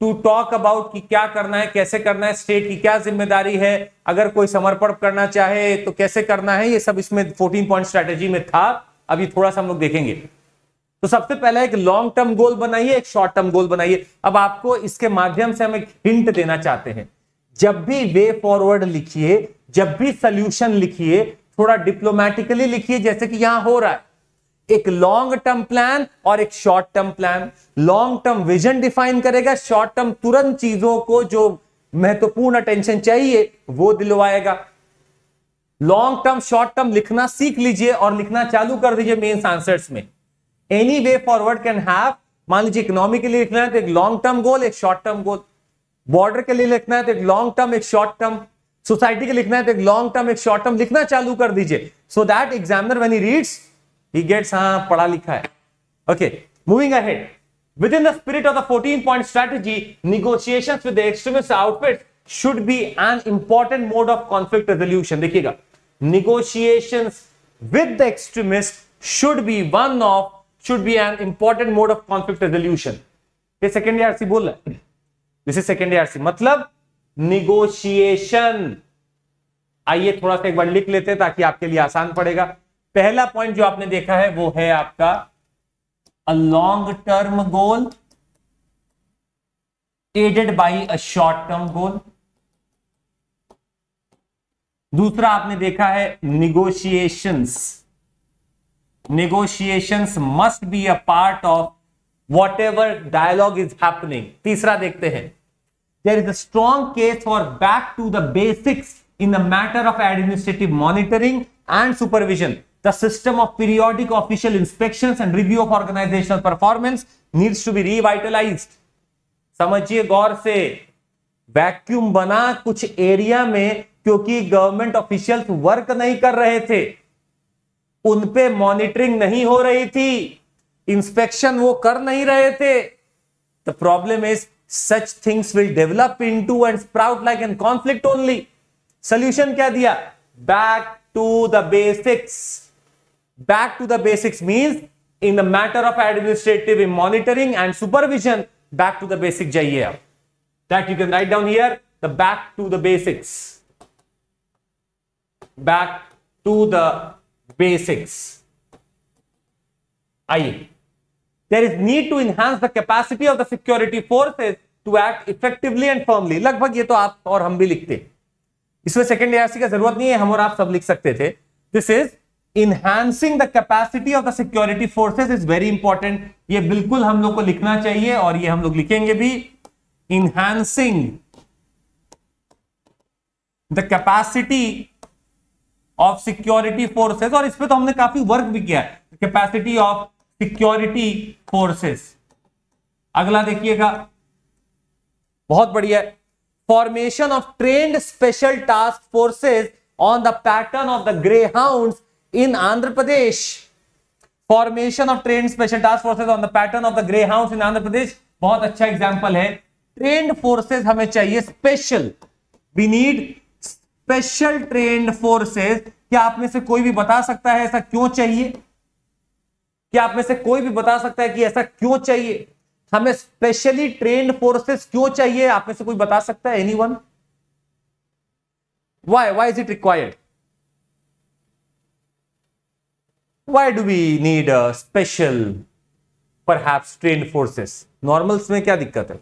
टू टॉक अबाउट कि क्या करना है कैसे करना है स्टेट की क्या जिम्मेदारी है अगर कोई समर्पण करना चाहे तो कैसे करना है ये सब इसमें 14 पॉइंट स्ट्रैटेजी में था अभी थोड़ा सा हम लोग देखेंगे तो सबसे पहला एक लॉन्ग टर्म गोल बनाइए एक शॉर्ट टर्म गोल बनाइए अब आपको इसके माध्यम से हम एक हिंट देना चाहते हैं जब भी वे फॉरवर्ड लिखिए जब भी सोल्यूशन लिखिए थोड़ा डिप्लोमेटिकली लिखिए जैसे कि यहां हो रहा है एक लॉन्ग टर्म प्लान और एक short term plan long term vision define करेगा शॉर्ट टर्म तुरंत चीजों को जो महत्वपूर्ण अटेंशन चाहिए वो दिलवाएगा लॉन्ग टर्म शॉर्ट टर्म लिखना सीख लीजिए और लिखना चालू कर दीजिए मेन्स आंसर्स में any way forward can have मान लीजिए इकोनॉमी के लिए लिखना है तो एक लॉन्ग टर्म गोल एक शॉर्ट टर्म गोल बॉर्डर के लिए लिखना है तो एक लॉन्ग टर्म एक शॉर्ट टर्म सोसाइटी के लिखना है तो एक लॉन्ग टर्म एक शॉर्ट टर्म लिखना चालू कर दीजिए so that examiner when he reads he gets हाँ पढ़ा लिखा है okay moving ahead with in the spirit of the fourteen point strategy negotiation with extremist outfit should be an important mode of conflict resolution देखिएगा negotiation with the extremist should be one of should be an important mode of conflict resolution ये second RC बोल रहे this is second RC मतलब negotiation आइए थोड़ा सा एक बार लिख लेते ताकि आपके लिए आसान पड़ेगा पहला पॉइंट जो आपने देखा है वो है आपका a long term goal aided by a short term goal दूसरा आपने देखा है negotiations negotiations must be a part of whatever dialogue is happening तीसरा देखते हैं there is a strong case for back to the basics in the matter of administrative monitoring and supervision the system of periodic official inspections and review of organizational performance needs to be revitalized समझिए गौर से vacuum बना कुछ area में क्योंकि government officials work नहीं कर रहे थे उन पे मॉनिटरिंग नहीं हो रही थी इंस्पेक्शन वो कर नहीं रहे थे the problem is such things will develop into and sprout like an conflict only solution क्या दिया back to the basics Back to the basics means in the matter of administrative monitoring and supervision, back to the basic jaiye ab That you can write down here, the back to the basics. Back to the basics. आइए. There is need to enhance the capacity of the security forces to act effectively and firmly. लगभग ये तो आप और हम भी लिखते. इसमें second ARC ki zarurat nahi hai hum aur aap sab likh sakte the This is enhancing the capacity of the security forces is very important ये बिल्कुल हम लोग को लिखना चाहिए और ये हम लोग लिखेंगे भी enhancing the capacity of security forces और इस पर तो हमने काफी वर्क भी किया है कैपेसिटी ऑफ सिक्योरिटी फोर्सेस अगला देखिएगा बहुत बढ़िया formation of trained special task forces on the pattern of the greyhound in Andhra Pradesh. Formation of trained special task forces on the pattern of the greyhounds in Andhra Pradesh. बहुत अच्छा example है train forces हमें चाहिए special we need special trained forces क्या आप में से कोई भी बता सकता है ऐसा क्यों चाहिए क्या आप में से कोई भी बता सकता है कि ऐसा क्यों चाहिए हमें स्पेशली ट्रेन फोर्सेस क्यों चाहिए आप में से कोई बता सकता है anyone why why is it required why do we need a special perhaps trained forces normals में क्या दिक्कत है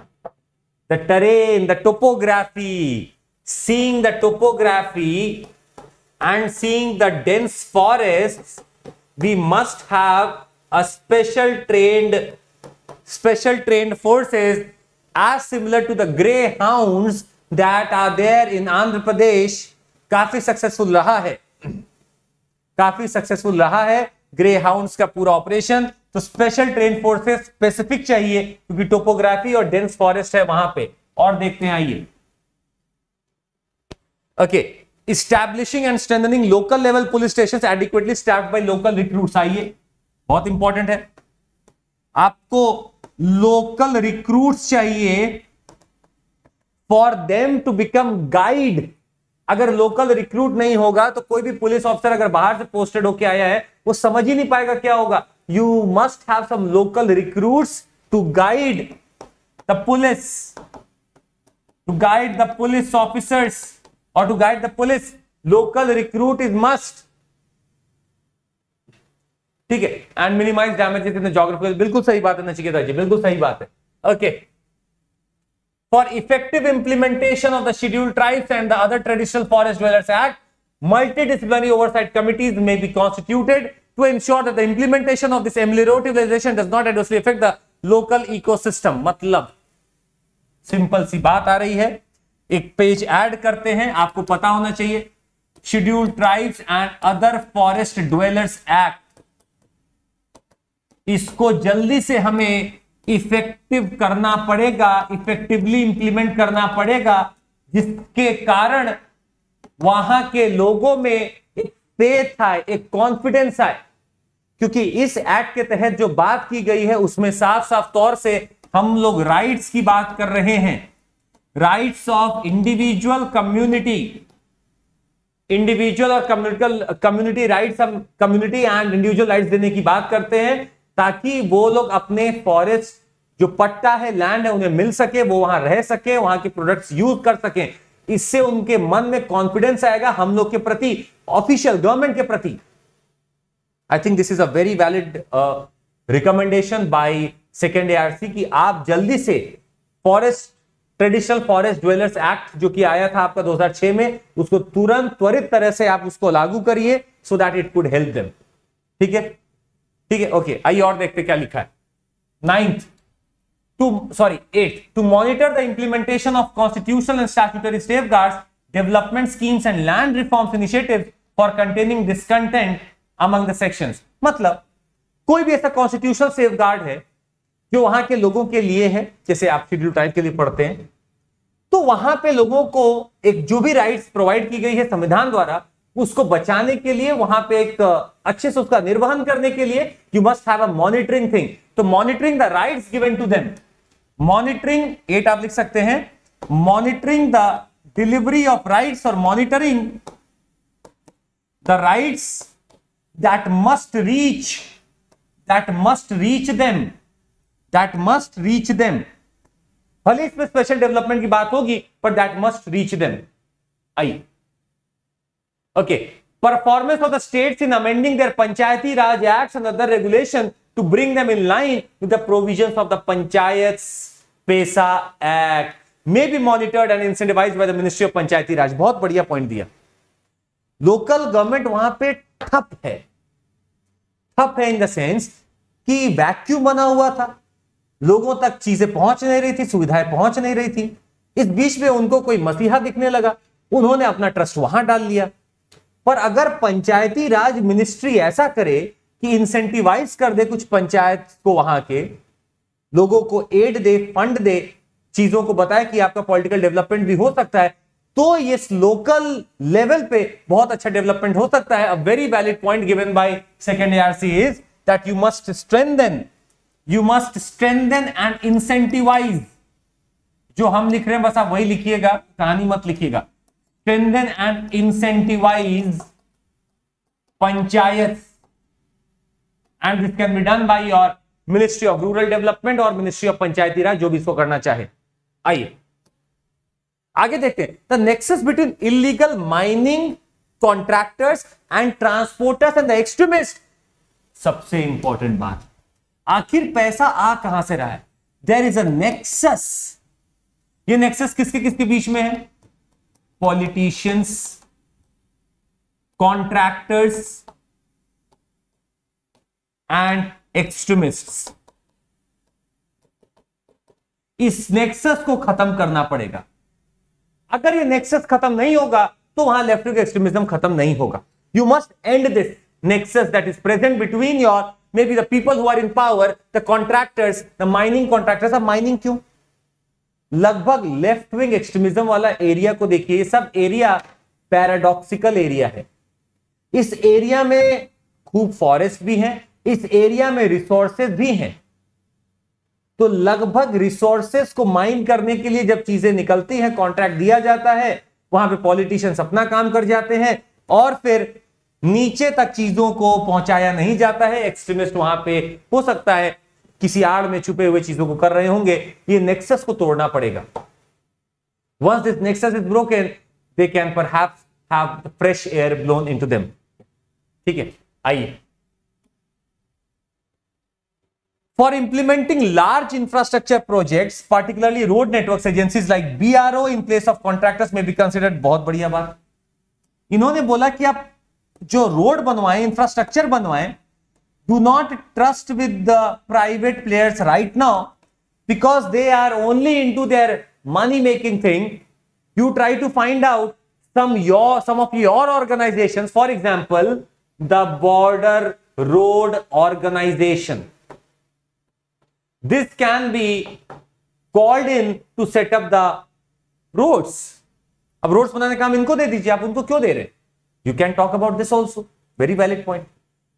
(coughs) the terrain the topography seeing the topography and seeing the dense forests we must have a special trained special trained forces as similar to the greyhounds that are there in Andhra Pradesh काफी successful रहा है काफी successful रहा है grey hound का पूरा operation तो special train force specific चाहिए क्योंकि टोपोग्राफी और डेंस फॉरेस्ट है वहां पे और देखते हैं आइए okay establishing and strengthening local level police station adequately staff by local recruit आइए बहुत इंपॉर्टेंट है आपको लोकल रिक्रूट चाहिए for them to become guide अगर लोकल रिक्रूट नहीं होगा तो कोई भी पुलिस ऑफिसर अगर बाहर से पोस्टेड होके आया है वो समझ ही नहीं पाएगा क्या होगा you must have some local recruit to guide the police to guide the police officers और to guide the police local recruit is must ठीक है and minimise damage in the geographical बिल्कुल सही बात है नचिकेता जी बिल्कुल सही बात है okay okay. for effective implementation of the Scheduled Tribes and the other traditional forest dwellers act, multidisciplinary oversight committees may be constituted to ensure that the implementation of this ameliorative legislation does not adversely affect the local ecosystem. matlab simple सी बात आ रही है एक page add करते हैं आपको पता होना चाहिए scheduled tribes and other forest dwellers act इसको जल्दी से हमें इफेक्टिव करना पड़ेगा इफेक्टिवली इंप्लीमेंट करना पड़ेगा जिसके कारण वहां के लोगों में एक फेथ आए एक कॉन्फिडेंस आए क्योंकि इस एक्ट के तहत जो बात की गई है उसमें साफ साफ तौर से हम लोग राइट्स की बात कर रहे हैं rights of individual community individual और कम्युनिटी राइट्स हम कम्युनिटी एंड इंडिविजुअल राइट्स देने की बात करते हैं ताकि वो लोग अपने फॉरेस्ट जो पट्टा है लैंड है उन्हें मिल सके वो वहां रह सके वहां के प्रोडक्ट्स यूज कर सके इससे उनके मन में कॉन्फिडेंस आएगा हम लोग के प्रति ऑफिशियल गवर्नमेंट के प्रति I think this is a very valid recommendation by second ARC कि आप जल्दी से forest traditional forest dwellers act जो कि आया था आपका 2006 में उसको तुरंत त्वरित तरह से आप उसको लागू करिए so that it could help them ठीक है ठीक है ओके आइए और देखते क्या लिखा है ninth to sorry eight to monitor the implementation of constitutional and statutory safeguards development schemes and land reforms initiative for containing discontent among the section मतलब कोई भी ऐसा कॉन्स्टिट्यूशनल सेफगार्ड है जो वहां के लोगों के लिए है जैसे आप शेड्यूल ट्राइब के लिए पढ़ते हैं तो वहां पे लोगों को एक जो भी राइट्स प्रोवाइड की गई है संविधान द्वारा उसको बचाने के लिए वहां पे एक अच्छे से उसका निर्वहन करने के लिए you must have a monitoring thing तो monitoring the rights given to them monitoring at आप लिख सकते हैं monitoring the delivery of rights और monitoring the rights that must reach that must reach them that must reach them भले इसमें special development की बात होगी but that must reach them I Okay. Performance of the states in amending their Panchayati Raj Acts and other regulations to bring them in line with the provisions of the Panchayats Pesa Act may be monitored and incentivized by the Ministry of Panchayati Raj. बहुत बढ़िया point दिया local government वहां पे ठप है ठप है in the sense कि वैक्यूम बना हुआ था लोगों तक चीजें पहुंच नहीं रही थी सुविधाएं पहुंच नहीं रही थी इस बीच में उनको कोई मसीहा दिखने लगा उन्होंने अपना ट्रस्ट वहां डाल लिया पर अगर पंचायती राज मिनिस्ट्री ऐसा करे कि इंसेंटिवाइज कर दे कुछ पंचायत को वहां के लोगों को एड दे फंड दे चीजों को बताए कि आपका पॉलिटिकल डेवलपमेंट भी हो सकता है तो ये लोकल लेवल पे बहुत अच्छा डेवलपमेंट हो सकता है a very valid point given by second ARC is that you must strengthen you must strengthen and incentivize जो हम लिख रहे हैं बस आप वही लिखिएगा कहानी मत लिखिएगा strengthen and incentivize panchayats and this can be done by your ministry of rural development or ministry of panchayati raj jo bhi isko karna chahe आइए आगे देखते हैं the nexus between illegal mining contractors and transporters and the extremist सबसे important बात आखिर पैसा आ कहां से रहा है देर इज अ नेक्सस ये नेक्सस किसके किसके बीच में है politicians contractors and extremists इस नेक्सस को खत्म करना पड़ेगा अगर ये नेक्सस खत्म नहीं होगा तो वहां लेफ्ट विंग एक्सट्रीमिज्म खत्म नहीं होगा you must end this nexus that is present between your maybe the people who are in power the contractors the mining contractors अब माइनिंग क्यों लगभग लेफ्ट विंग एक्सट्रीमिज्म वाला एरिया को देखिए सब एरिया पैराडॉक्सिकल एरिया है इस area में खूब फॉरेस्ट भी हैं इस एरिया में रिसोर्सेस भी हैं तो लगभग रिसोर्सेस को माइन करने के लिए जब चीजें निकलती हैं कॉन्ट्रैक्ट दिया जाता है वहां पे पॉलिटिशियंस अपना काम कर जाते हैं और फिर नीचे तक चीजों को पहुंचाया नहीं जाता है एक्सट्रीमिस्ट वहां पे हो सकता है किसी आड़ में छुपे हुए चीजों को कर रहे होंगे ये नेक्सस को तोड़ना पड़ेगा once this nexus is broken they can पर have fresh air blown into them ठीक है आइए for implementing large infrastructure projects particularly road networks agencies like BRO in place of contractors may be considered बहुत बढ़िया बात इन्होंने बोला कि आप जो रोड बनवाए इंफ्रास्ट्रक्चर बनवाए do not trust with the private players right now because they are only into their money making thing. You try to find out some your some of your organizations, for example, the border road organization. This can be called in to set up the roads. अब roads बनाने का काम इनको दे दीजिए आप उनको क्यों दे रहे You can talk about this also. Very valid point.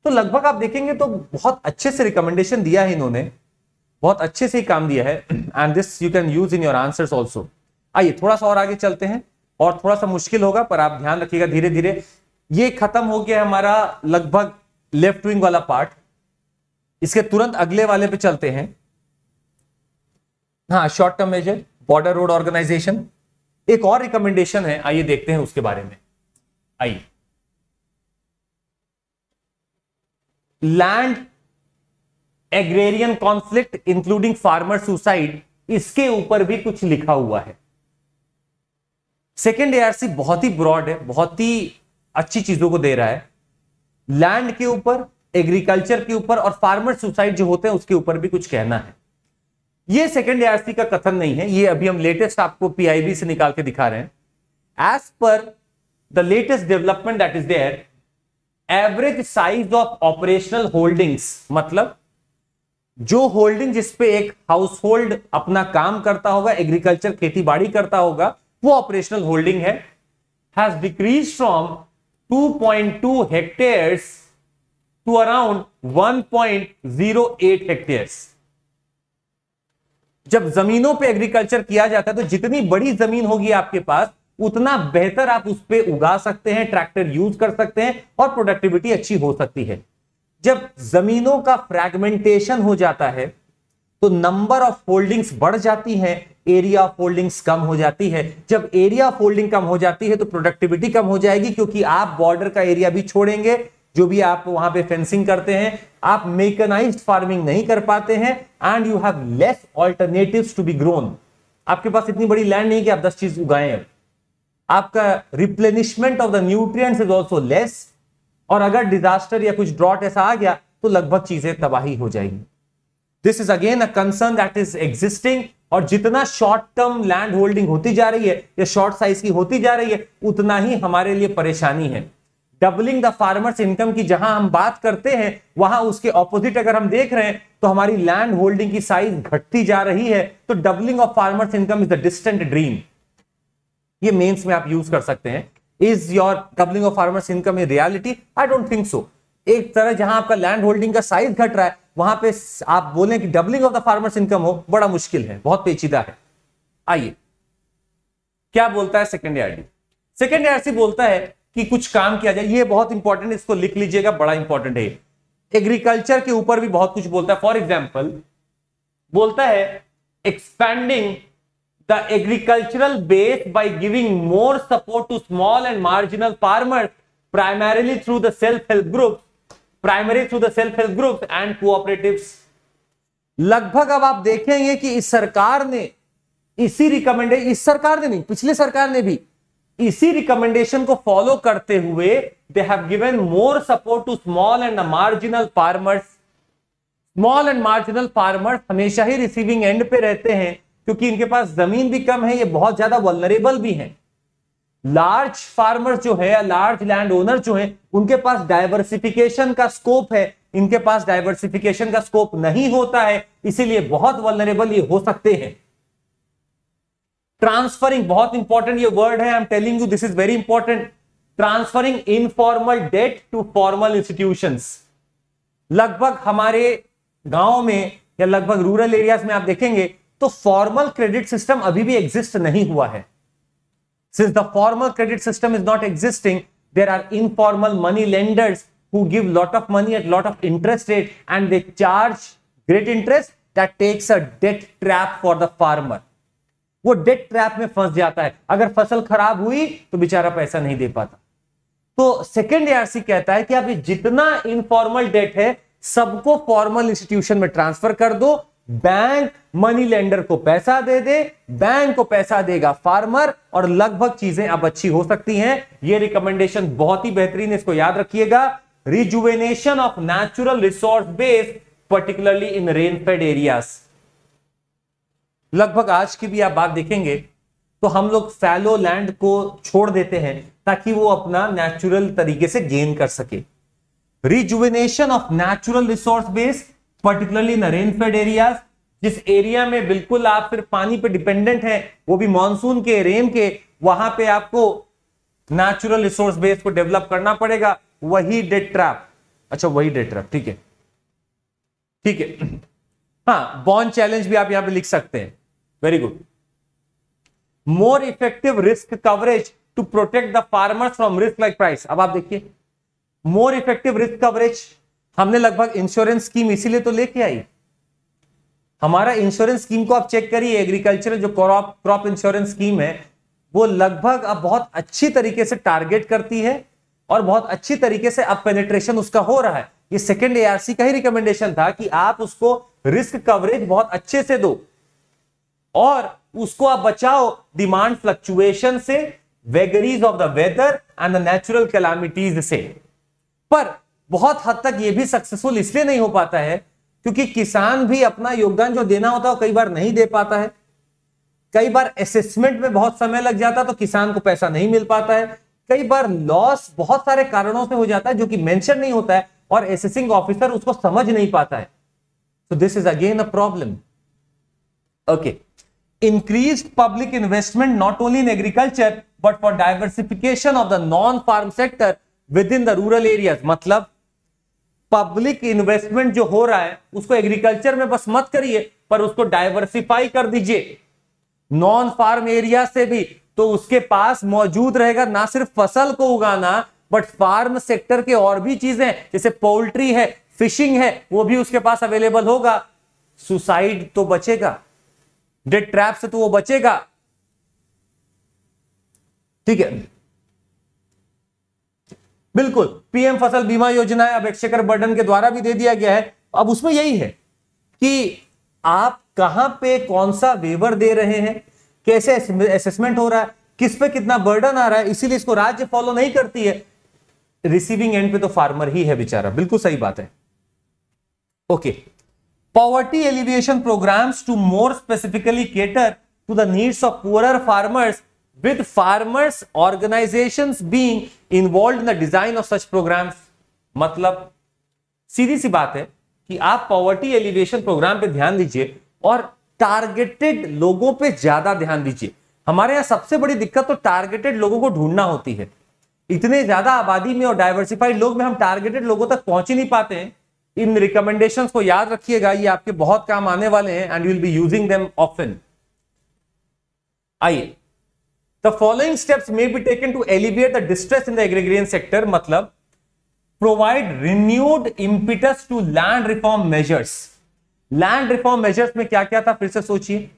तो लगभग आप देखेंगे तो बहुत अच्छे से रिकमेंडेशन दिया है इन्होंने बहुत अच्छे से ही काम दिया है and this you can use in your answer also आइए थोड़ा सा और आगे चलते हैं और थोड़ा सा मुश्किल होगा पर आप ध्यान रखिएगा धीरे धीरे ये खत्म हो गया हमारा लगभग लेफ्ट विंग वाला पार्ट इसके तुरंत अगले वाले पे चलते हैं हाँ short term major border road organization एक और रिकमेंडेशन है आइए देखते हैं उसके बारे में आइए land agrarian conflict including farmer suicide इसके ऊपर भी कुछ लिखा हुआ है सेकेंड एआरसी बहुत ही ब्रॉड है बहुत ही अच्छी चीजों को दे रहा है लैंड के ऊपर एग्रीकल्चर के ऊपर और फार्मर सुसाइड जो होते हैं उसके ऊपर भी कुछ कहना है ये सेकेंड एआरसी का कथन नहीं है ये अभी हम लेटेस्ट आपको पीआईबी से निकाल के दिखा रहे हैं as per the latest development that is their average size of operational holdings मतलब जो होल्डिंग जिसपे एक हाउस होल्ड अपना काम करता होगा एग्रीकल्चर खेती बाड़ी करता होगा वो ऑपरेशनल होल्डिंग है has decreased from 2.2 hectares to around 1.08 hectares जब जमीनों पे एग्रीकल्चर किया जाता है तो जितनी बड़ी जमीन होगी आपके पास उतना बेहतर आप उस पर उगा सकते हैं ट्रैक्टर यूज कर सकते हैं और प्रोडक्टिविटी अच्छी हो सकती है जब जमीनों का फ्रेगमेंटेशन हो जाता है तो नंबर ऑफ फोल्डिंग्स बढ़ जाती हैं एरिया ऑफ फोल्डिंग्स कम हो जाती है जब एरिया ऑफ कम हो जाती है तो प्रोडक्टिविटी कम हो जाएगी क्योंकि आप बॉर्डर का एरिया भी छोड़ेंगे जो भी आप वहां पे फेंसिंग करते हैं आप मेकनाइज फार्मिंग नहीं कर पाते हैं and you have less alternatives to be grown आपके पास इतनी बड़ी लैंड नहीं कि आप दस चीज उगाएं आपका replenishment of the nutrients is also less और अगर डिजास्टर या कुछ ड्रॉट ऐसा आ गया तो लगभग चीजें तबाही हो जाएगी this is again a concern that is existing और जितना शॉर्ट टर्म लैंड होल्डिंग होती जा रही है या शॉर्ट साइज की होती जा रही है उतना ही हमारे लिए परेशानी है डबलिंग द फार्मर्स इनकम की जहां हम बात करते हैं वहां उसके ऑपोजिट अगर हम देख रहे हैं तो हमारी लैंड होल्डिंग की साइज घटती जा रही है तो doubling of farmers income is the distant dream ये मेंस में आप यूज कर सकते हैं is your doubling of farmers income in reality I don't think so एक तरह जहां आपका लैंड होल्डिंग का साइज घट रहा है वहां पे आप बोले कि doubling of the farmers income हो बड़ा मुश्किल है बहुत पेचीदा है आइए क्या बोलता है सेकेंड आरडी सेकेंड आरसी बोलता है कि कुछ काम किया जाए ये बहुत इंपॉर्टेंट है इसको लिख लीजिएगा बड़ा इंपॉर्टेंट है एग्रीकल्चर के ऊपर भी बहुत कुछ बोलता है फॉर एग्जाम्पल बोलता है expanding the agricultural base by giving more support to small and marginal farmers primarily through the self-help groups primarily through the self-help groups and cooperatives लगभग अब आप देखेंगे कि इस सरकार ने इसी रिकमेंडे इस सरकार ने नहीं पिछले सरकार ने भी इसी रिकमेंडेशन को फॉलो करते हुए they have given more support to small and marginal farmers small and marginal farmers हमेशा ही रिसीविंग एंड पे रहते हैं क्योंकि इनके पास जमीन भी कम है ये बहुत ज्यादा वलनरेबल भी हैं लार्ज फार्मर जो है लार्ज लैंड ओनर जो है उनके पास डायवर्सिफिकेशन का स्कोप है इनके पास डायवर्सिफिकेशन का स्कोप नहीं होता है इसीलिए बहुत वलनरेबल ये हो सकते हैं ट्रांसफरिंग बहुत इंपॉर्टेंट ये वर्ड है I am telling you this is very important transferring informal debt to formal institution लगभग हमारे गांव में या लगभग रूरल एरियाज में आप देखेंगे तो फॉर्मल क्रेडिट सिस्टम अभी भी एग्जिस्ट नहीं हुआ है since the formal credit system is not existing there are informal money lenders who give lot of money at lot of interest rate and they charge great interest that takes a debt trap for the farmer वो debt trap में फंस जाता है अगर फसल खराब हुई तो बेचारा पैसा नहीं दे पाता तो सेकेंड एआरसी कहता है कि आप जितना इनफॉर्मल डेट है सबको फॉर्मल इंस्टीट्यूशन में ट्रांसफर कर दो बैंक मनी लेंडर को पैसा दे दे बैंक को पैसा देगा फार्मर और लगभग चीजें अब अच्छी हो सकती हैं ये रिकमेंडेशन बहुत ही बेहतरीन इसको याद रखिएगा rejuvenation of natural resource base particularly in rainfed areas लगभग आज की भी आप बात देखेंगे तो हम लोग फैलो लैंड को छोड़ देते हैं ताकि वो अपना नेचुरल तरीके से गेन कर सके rejuvenation of natural resource base particularly in rainfed area जिस एरिया में बिल्कुल आप फिर पानी पे डिपेंडेंट हैं वो भी मानसून के रेन के वहां पे आपको नेचुरल रिसोर्स बेस को डेवलप करना पड़ेगा वही डेट ट्रैप अच्छा वही डेट ट्रैप ठीक है ठीक है (clears throat) हाँ बॉन्ड चैलेंज भी आप यहां पे लिख सकते हैं very good more effective risk coverage to protect the farmers from risk like price अब आप देखिए मोर इफेक्टिव रिस्क कवरेज हमने लगभग इंश्योरेंस स्कीम इसीलिए तो लेके आई हमारा इंश्योरेंस स्कीम को आप चेक करिए एग्रीकल्चरल जो क्रॉप क्रॉप इंश्योरेंस स्कीम है वो लगभग अब बहुत अच्छी तरीके से टारगेट करती है और बहुत अच्छी तरीके से अब पेनेट्रेशन उसका हो रहा है ये सेकेंड एआरसी का ही रिकमेंडेशन था कि आप उसको रिस्क कवरेज बहुत अच्छे से दो और उसको आप बचाओ डिमांड फ्लक्चुएशन से vagaries of the weather and the natural calamities से पर बहुत हद तक ये भी सक्सेसफुल इसलिए नहीं हो पाता है क्योंकि किसान भी अपना योगदान जो देना होता है कई बार नहीं दे पाता है कई बार असेसमेंट में बहुत समय लग जाता है तो किसान को पैसा नहीं मिल पाता है कई बार लॉस बहुत सारे कारणों से हो जाता है जो कि मेंशन नहीं होता है और एसेसिंग ऑफिसर उसको समझ नहीं पाता है तो this is again a problem okay increase public investment not only in agriculture but for diversification of the non farm sector with in the rural areas मतलब पब्लिक इन्वेस्टमेंट जो हो रहा है उसको एग्रीकल्चर में बस मत करिए पर उसको डाइवर्सिफाई कर दीजिए नॉन फार्म एरिया से भी तो उसके पास मौजूद रहेगा ना सिर्फ फसल को उगाना बट फार्म सेक्टर के और भी चीजें जैसे पोल्ट्री है फिशिंग है वो भी उसके पास अवेलेबल होगा सुसाइड तो बचेगा डेड ट्रैप से तो वो बचेगा ठीक है बिल्कुल पीएम फसल बीमा योजना अब अक्षकर बर्डन के द्वारा भी दे दिया गया है अब उसमें यही है कि आप कहां पे कौन सा वेवर दे रहे हैं कैसे असेसमेंट हो रहा है किस पे कितना बर्डन आ रहा है इसीलिए इसको राज्य फॉलो नहीं करती है रिसीविंग एंड पे तो फार्मर ही है बेचारा बिल्कुल सही बात है okay poverty alleviation programs to more specifically cater to the needs of poor farmers with farmers organizations being involved in the design of such programs मतलब सीधी सी बात है कि आप पॉवर्टी एलिवेशन प्रोग्राम पे ध्यान दीजिए और टारगेटेड लोगों पे ज्यादा ध्यान दीजिए हमारे यहाँ सबसे बड़ी दिक्कत तो टारगेटेड लोगों को ढूंढना होती है इतने ज्यादा आबादी में और डाइवर्सिफाइड लोग में हम टारगेटेड लोगों तक पहुंच ही नहीं पाते हैं इन रिकमेंडेशन को याद रखिएगा ये आपके बहुत काम आने वाले हैं and will be using them often आइए the following steps may be taken to alleviate the distress in the agrarian sector मतलब provide renewed impetus to land reform measures land reform measures में क्या क्या था फिर से सोचिए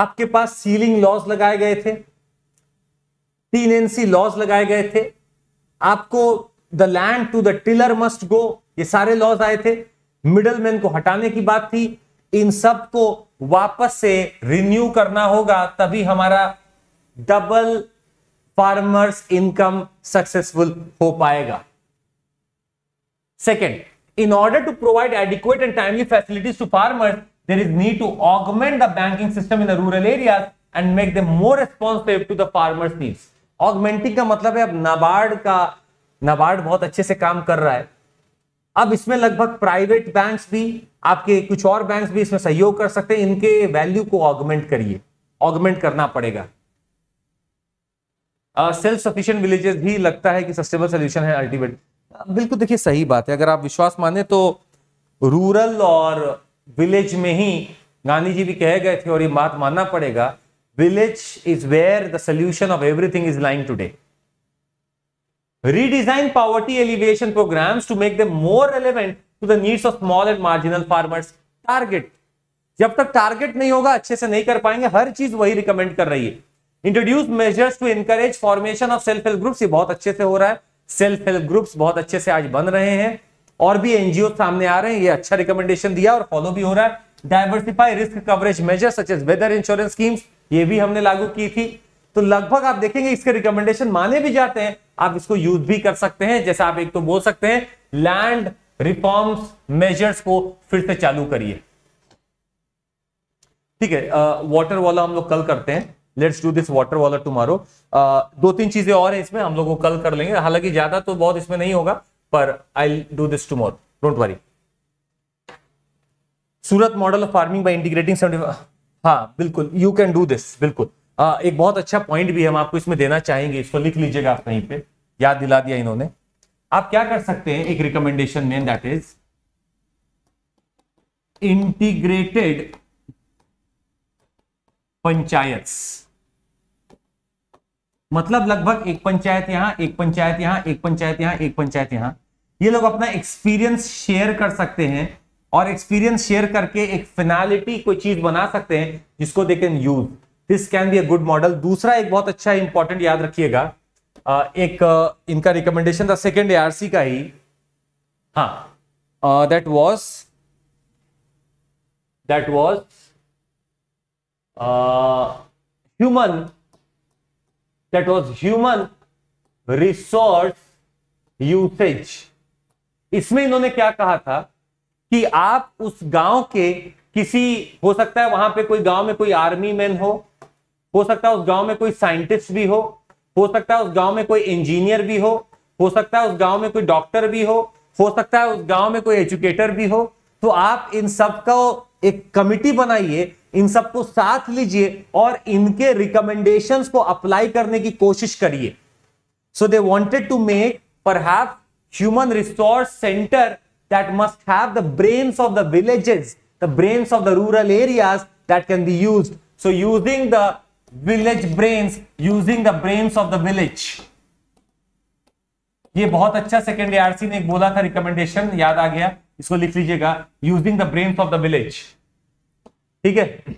आपके पास सीलिंग लॉज लगाए गए थे तीन एनसी लॉज लगाए गए थे आपको the land to the tiller must go ये सारे लॉज आए थे मिडल मैन को हटाने की बात थी इन सब को वापस से रिन्यू करना होगा तभी हमारा डबल फार्मर्स इनकम सक्सेसफुल हो पाएगा second, in order to provide adequate and timely facilities to farmers there is need to augment the banking system in the rural area and make the more responsive to the farmers needs augmenting का मतलब है अब नाबार्ड का नाबार्ड बहुत अच्छे से काम कर रहा है अब इसमें लगभग प्राइवेट बैंक्स भी आपके कुछ और बैंक्स भी इसमें सहयोग कर सकते हैं इनके वैल्यू को ऑगमेंट करिए ऑगमेंट करना पड़ेगा सेल्फ सफिशिएंट विलेजेस भी लगता है कि सस्टेबल सोल्यूशन है अल्टीमेट बिल्कुल देखिए सही बात है अगर आप विश्वास माने तो रूरल और विलेज में ही गांधी जी भी कहे गए थे और ये बात मानना पड़ेगा village is where the solution of everything is lying today redesign poverty alleviation programs to make the more relevant to the needs of small and marginal farmers target जब तक टारगेट नहीं होगा अच्छे से नहीं कर पाएंगे हर चीज वही रिकमेंड कर रही है introduce measures to encourage formation of self help groups बहुत अच्छे से हो रहा है सेल्फ हेल्प ग्रुप्स बहुत अच्छे से आज बन रहे हैं और भी एनजीओ सामने आ रहे हैं ये अच्छा रिकमेंडेशन दिया और फॉलो भी हो रहा है diversify risk coverage measure such as weather insurance schemes ये भी हमने लागू की थी तो लगभग आप देखेंगे इसके रिकमेंडेशन माने भी जाते हैं आप इसको यूज भी कर सकते हैं जैसे आप एक तो बोल सकते हैं लैंड रिफॉर्म्स मेजर्स को फिर से चालू करिए ठीक है वाटर वाला हम लोग कल करते हैं लेट्स डू दिस वाटर वाला टुमारो दो तीन चीजें और है इसमें हम लोग को कल कर लेंगे हालांकि ज्यादा तो बहुत इसमें नहीं होगा पर I do this tomorrow don't worry Surat model of farming by integrating हाँ बिल्कुल यू कैन डू दिस बिल्कुल आ, एक बहुत अच्छा पॉइंट भी हम आपको इसमें देना चाहेंगे इसको लिख लीजिएगा आप कहीं पे याद दिला दिया इन्होंने आप क्या कर सकते हैं एक रिकमेंडेशन में दैट इज इंटीग्रेटेड पंचायत मतलब लगभग एक पंचायत यहां एक पंचायत यहां एक पंचायत यहां एक पंचायत यहां ये लोग अपना एक्सपीरियंस शेयर कर सकते हैं और एक्सपीरियंस शेयर करके एक फिनालिटी कोई चीज बना सकते हैं जिसको they can use this can be a good model दूसरा एक बहुत अच्छा इंपॉर्टेंट याद रखिएगा एक इनका रिकमेंडेशन था सेकेंड ए का ही हाँ that was that was human that was human resource usage इसमें इन्होंने क्या कहा था कि आप उस गांव के किसी हो सकता है वहां पे कोई गांव में कोई आर्मी मैन हो हो सकता है उस गांव में कोई साइंटिस्ट भी हो हो सकता है उस गांव में कोई इंजीनियर भी हो हो सकता है उस गांव में कोई डॉक्टर भी हो हो सकता है उस गांव में कोई एजुकेटर भी हो तो आप इन सब का एक कमिटी बनाइए इन सबको साथ लीजिए और इनके रिकमेंडेशन को अप्लाई करने की कोशिश करिए so they wanted to make पर human resource centre that must have the brains of the villages the brains of the rural areas that can be used. So using the village brains, using the brains of the village. ये बहुत अच्छा second ARC ने एक बोला था recommendation याद आ गया इसको लिख लीजिएगा using the brains of the village ठीक है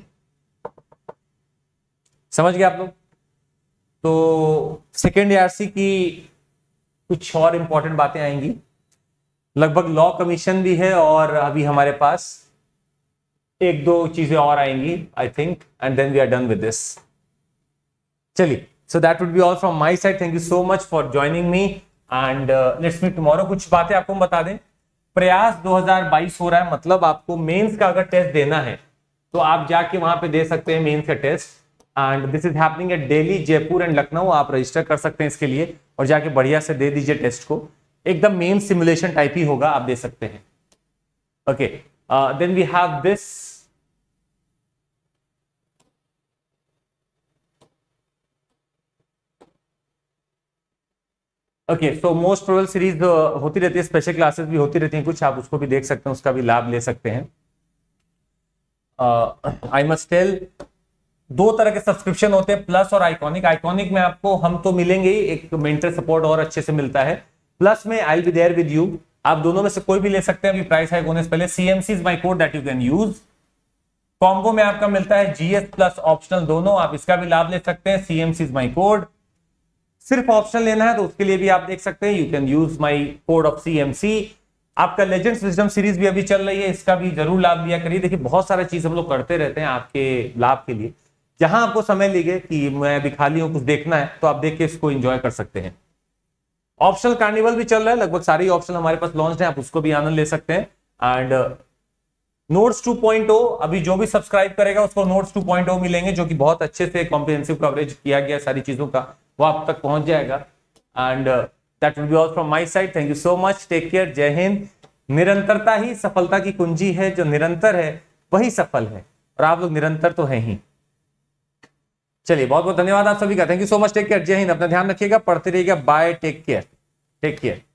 समझ गए आप लोग तो सेकेंड आरसी की कुछ और इंपॉर्टेंट बातें आएंगी लगभग लॉ कमीशन भी है और अभी हमारे पास एक दो चीजें और आएंगी I think and then we are done with this चलिए so that would be all from my side thank you so much for joining me and let's me tomorrow कुछ बातें आपको बता दें प्रयास 2022 हो रहा है मतलब आपको मेंस का अगर टेस्ट देना है तो आप जाके वहां पे दे सकते हैं मेंस का test and this is happening at Delhi Jaipur and Lucknow आप रजिस्टर कर सकते हैं इसके लिए और जाके बढ़िया से दे दीजिए टेस्ट को एकदम मेन सिमुलेशन टाइप ही होगा आप दे सकते हैं okay then we have this okay so most probable series होती रहती है स्पेशल क्लासेस भी होती रहती हैं कुछ आप उसको भी देख सकते हैं उसका भी लाभ ले सकते हैं आई मस्ट टेल दो तरह के सब्सक्रिप्शन होते हैं प्लस और आइकॉनिक आइकॉनिक में आपको हम तो मिलेंगे ही एक मेंटर सपोर्ट और अच्छे से मिलता है प्लस में I be there with you आप दोनों में से कोई भी ले सकते हैं अभी प्राइस हाइक होने से पहले CMC is my code that you can use combo में आपका मिलता है जीएस प्लस ऑप्शनल दोनों आप इसका भी लाभ ले सकते हैं सीएमसी इज माई कोड सिर्फ ऑप्शन लेना है तो उसके लिए भी आप देख सकते हैं you can use my code of C M C आपका लेजेंड सिस्टम सीरीज भी अभी चल रही है इसका भी जरूर लाभ लिया करिए देखिए बहुत सारा चीज हम लोग करते रहते हैं आपके लाभ के लिए जहां आपको समय लगे कि मैं अभी खाली हूं कुछ देखना है तो आप देख के इसको एंजॉय कर सकते हैं ऑप्शनल कार्निवल भी चल रहा है लगभग सारी ऑप्शन हमारे पास लॉन्च है आप उसको भी आनंद ले सकते हैं एंड नोट्स ओ अभी जो भी सब्सक्राइब करेगा उसको नोट्स 2.0 मिलेंगे जो कि बहुत अच्छे से कॉम्प्रिहेंसिव कवरेज किया गया सारी चीजों का वो आप तक पहुंच जाएगा and that will be all from my side thank you so much take care जय हिंद निरंतरता ही सफलता की कुंजी है जो निरंतर है वही सफल है और आप लोग निरंतर तो है ही चलिए बहुत बहुत धन्यवाद आप सभी का thank you so much take care जय हिंद अपना ध्यान रखिएगा पढ़ते रहिएगा bye take care take care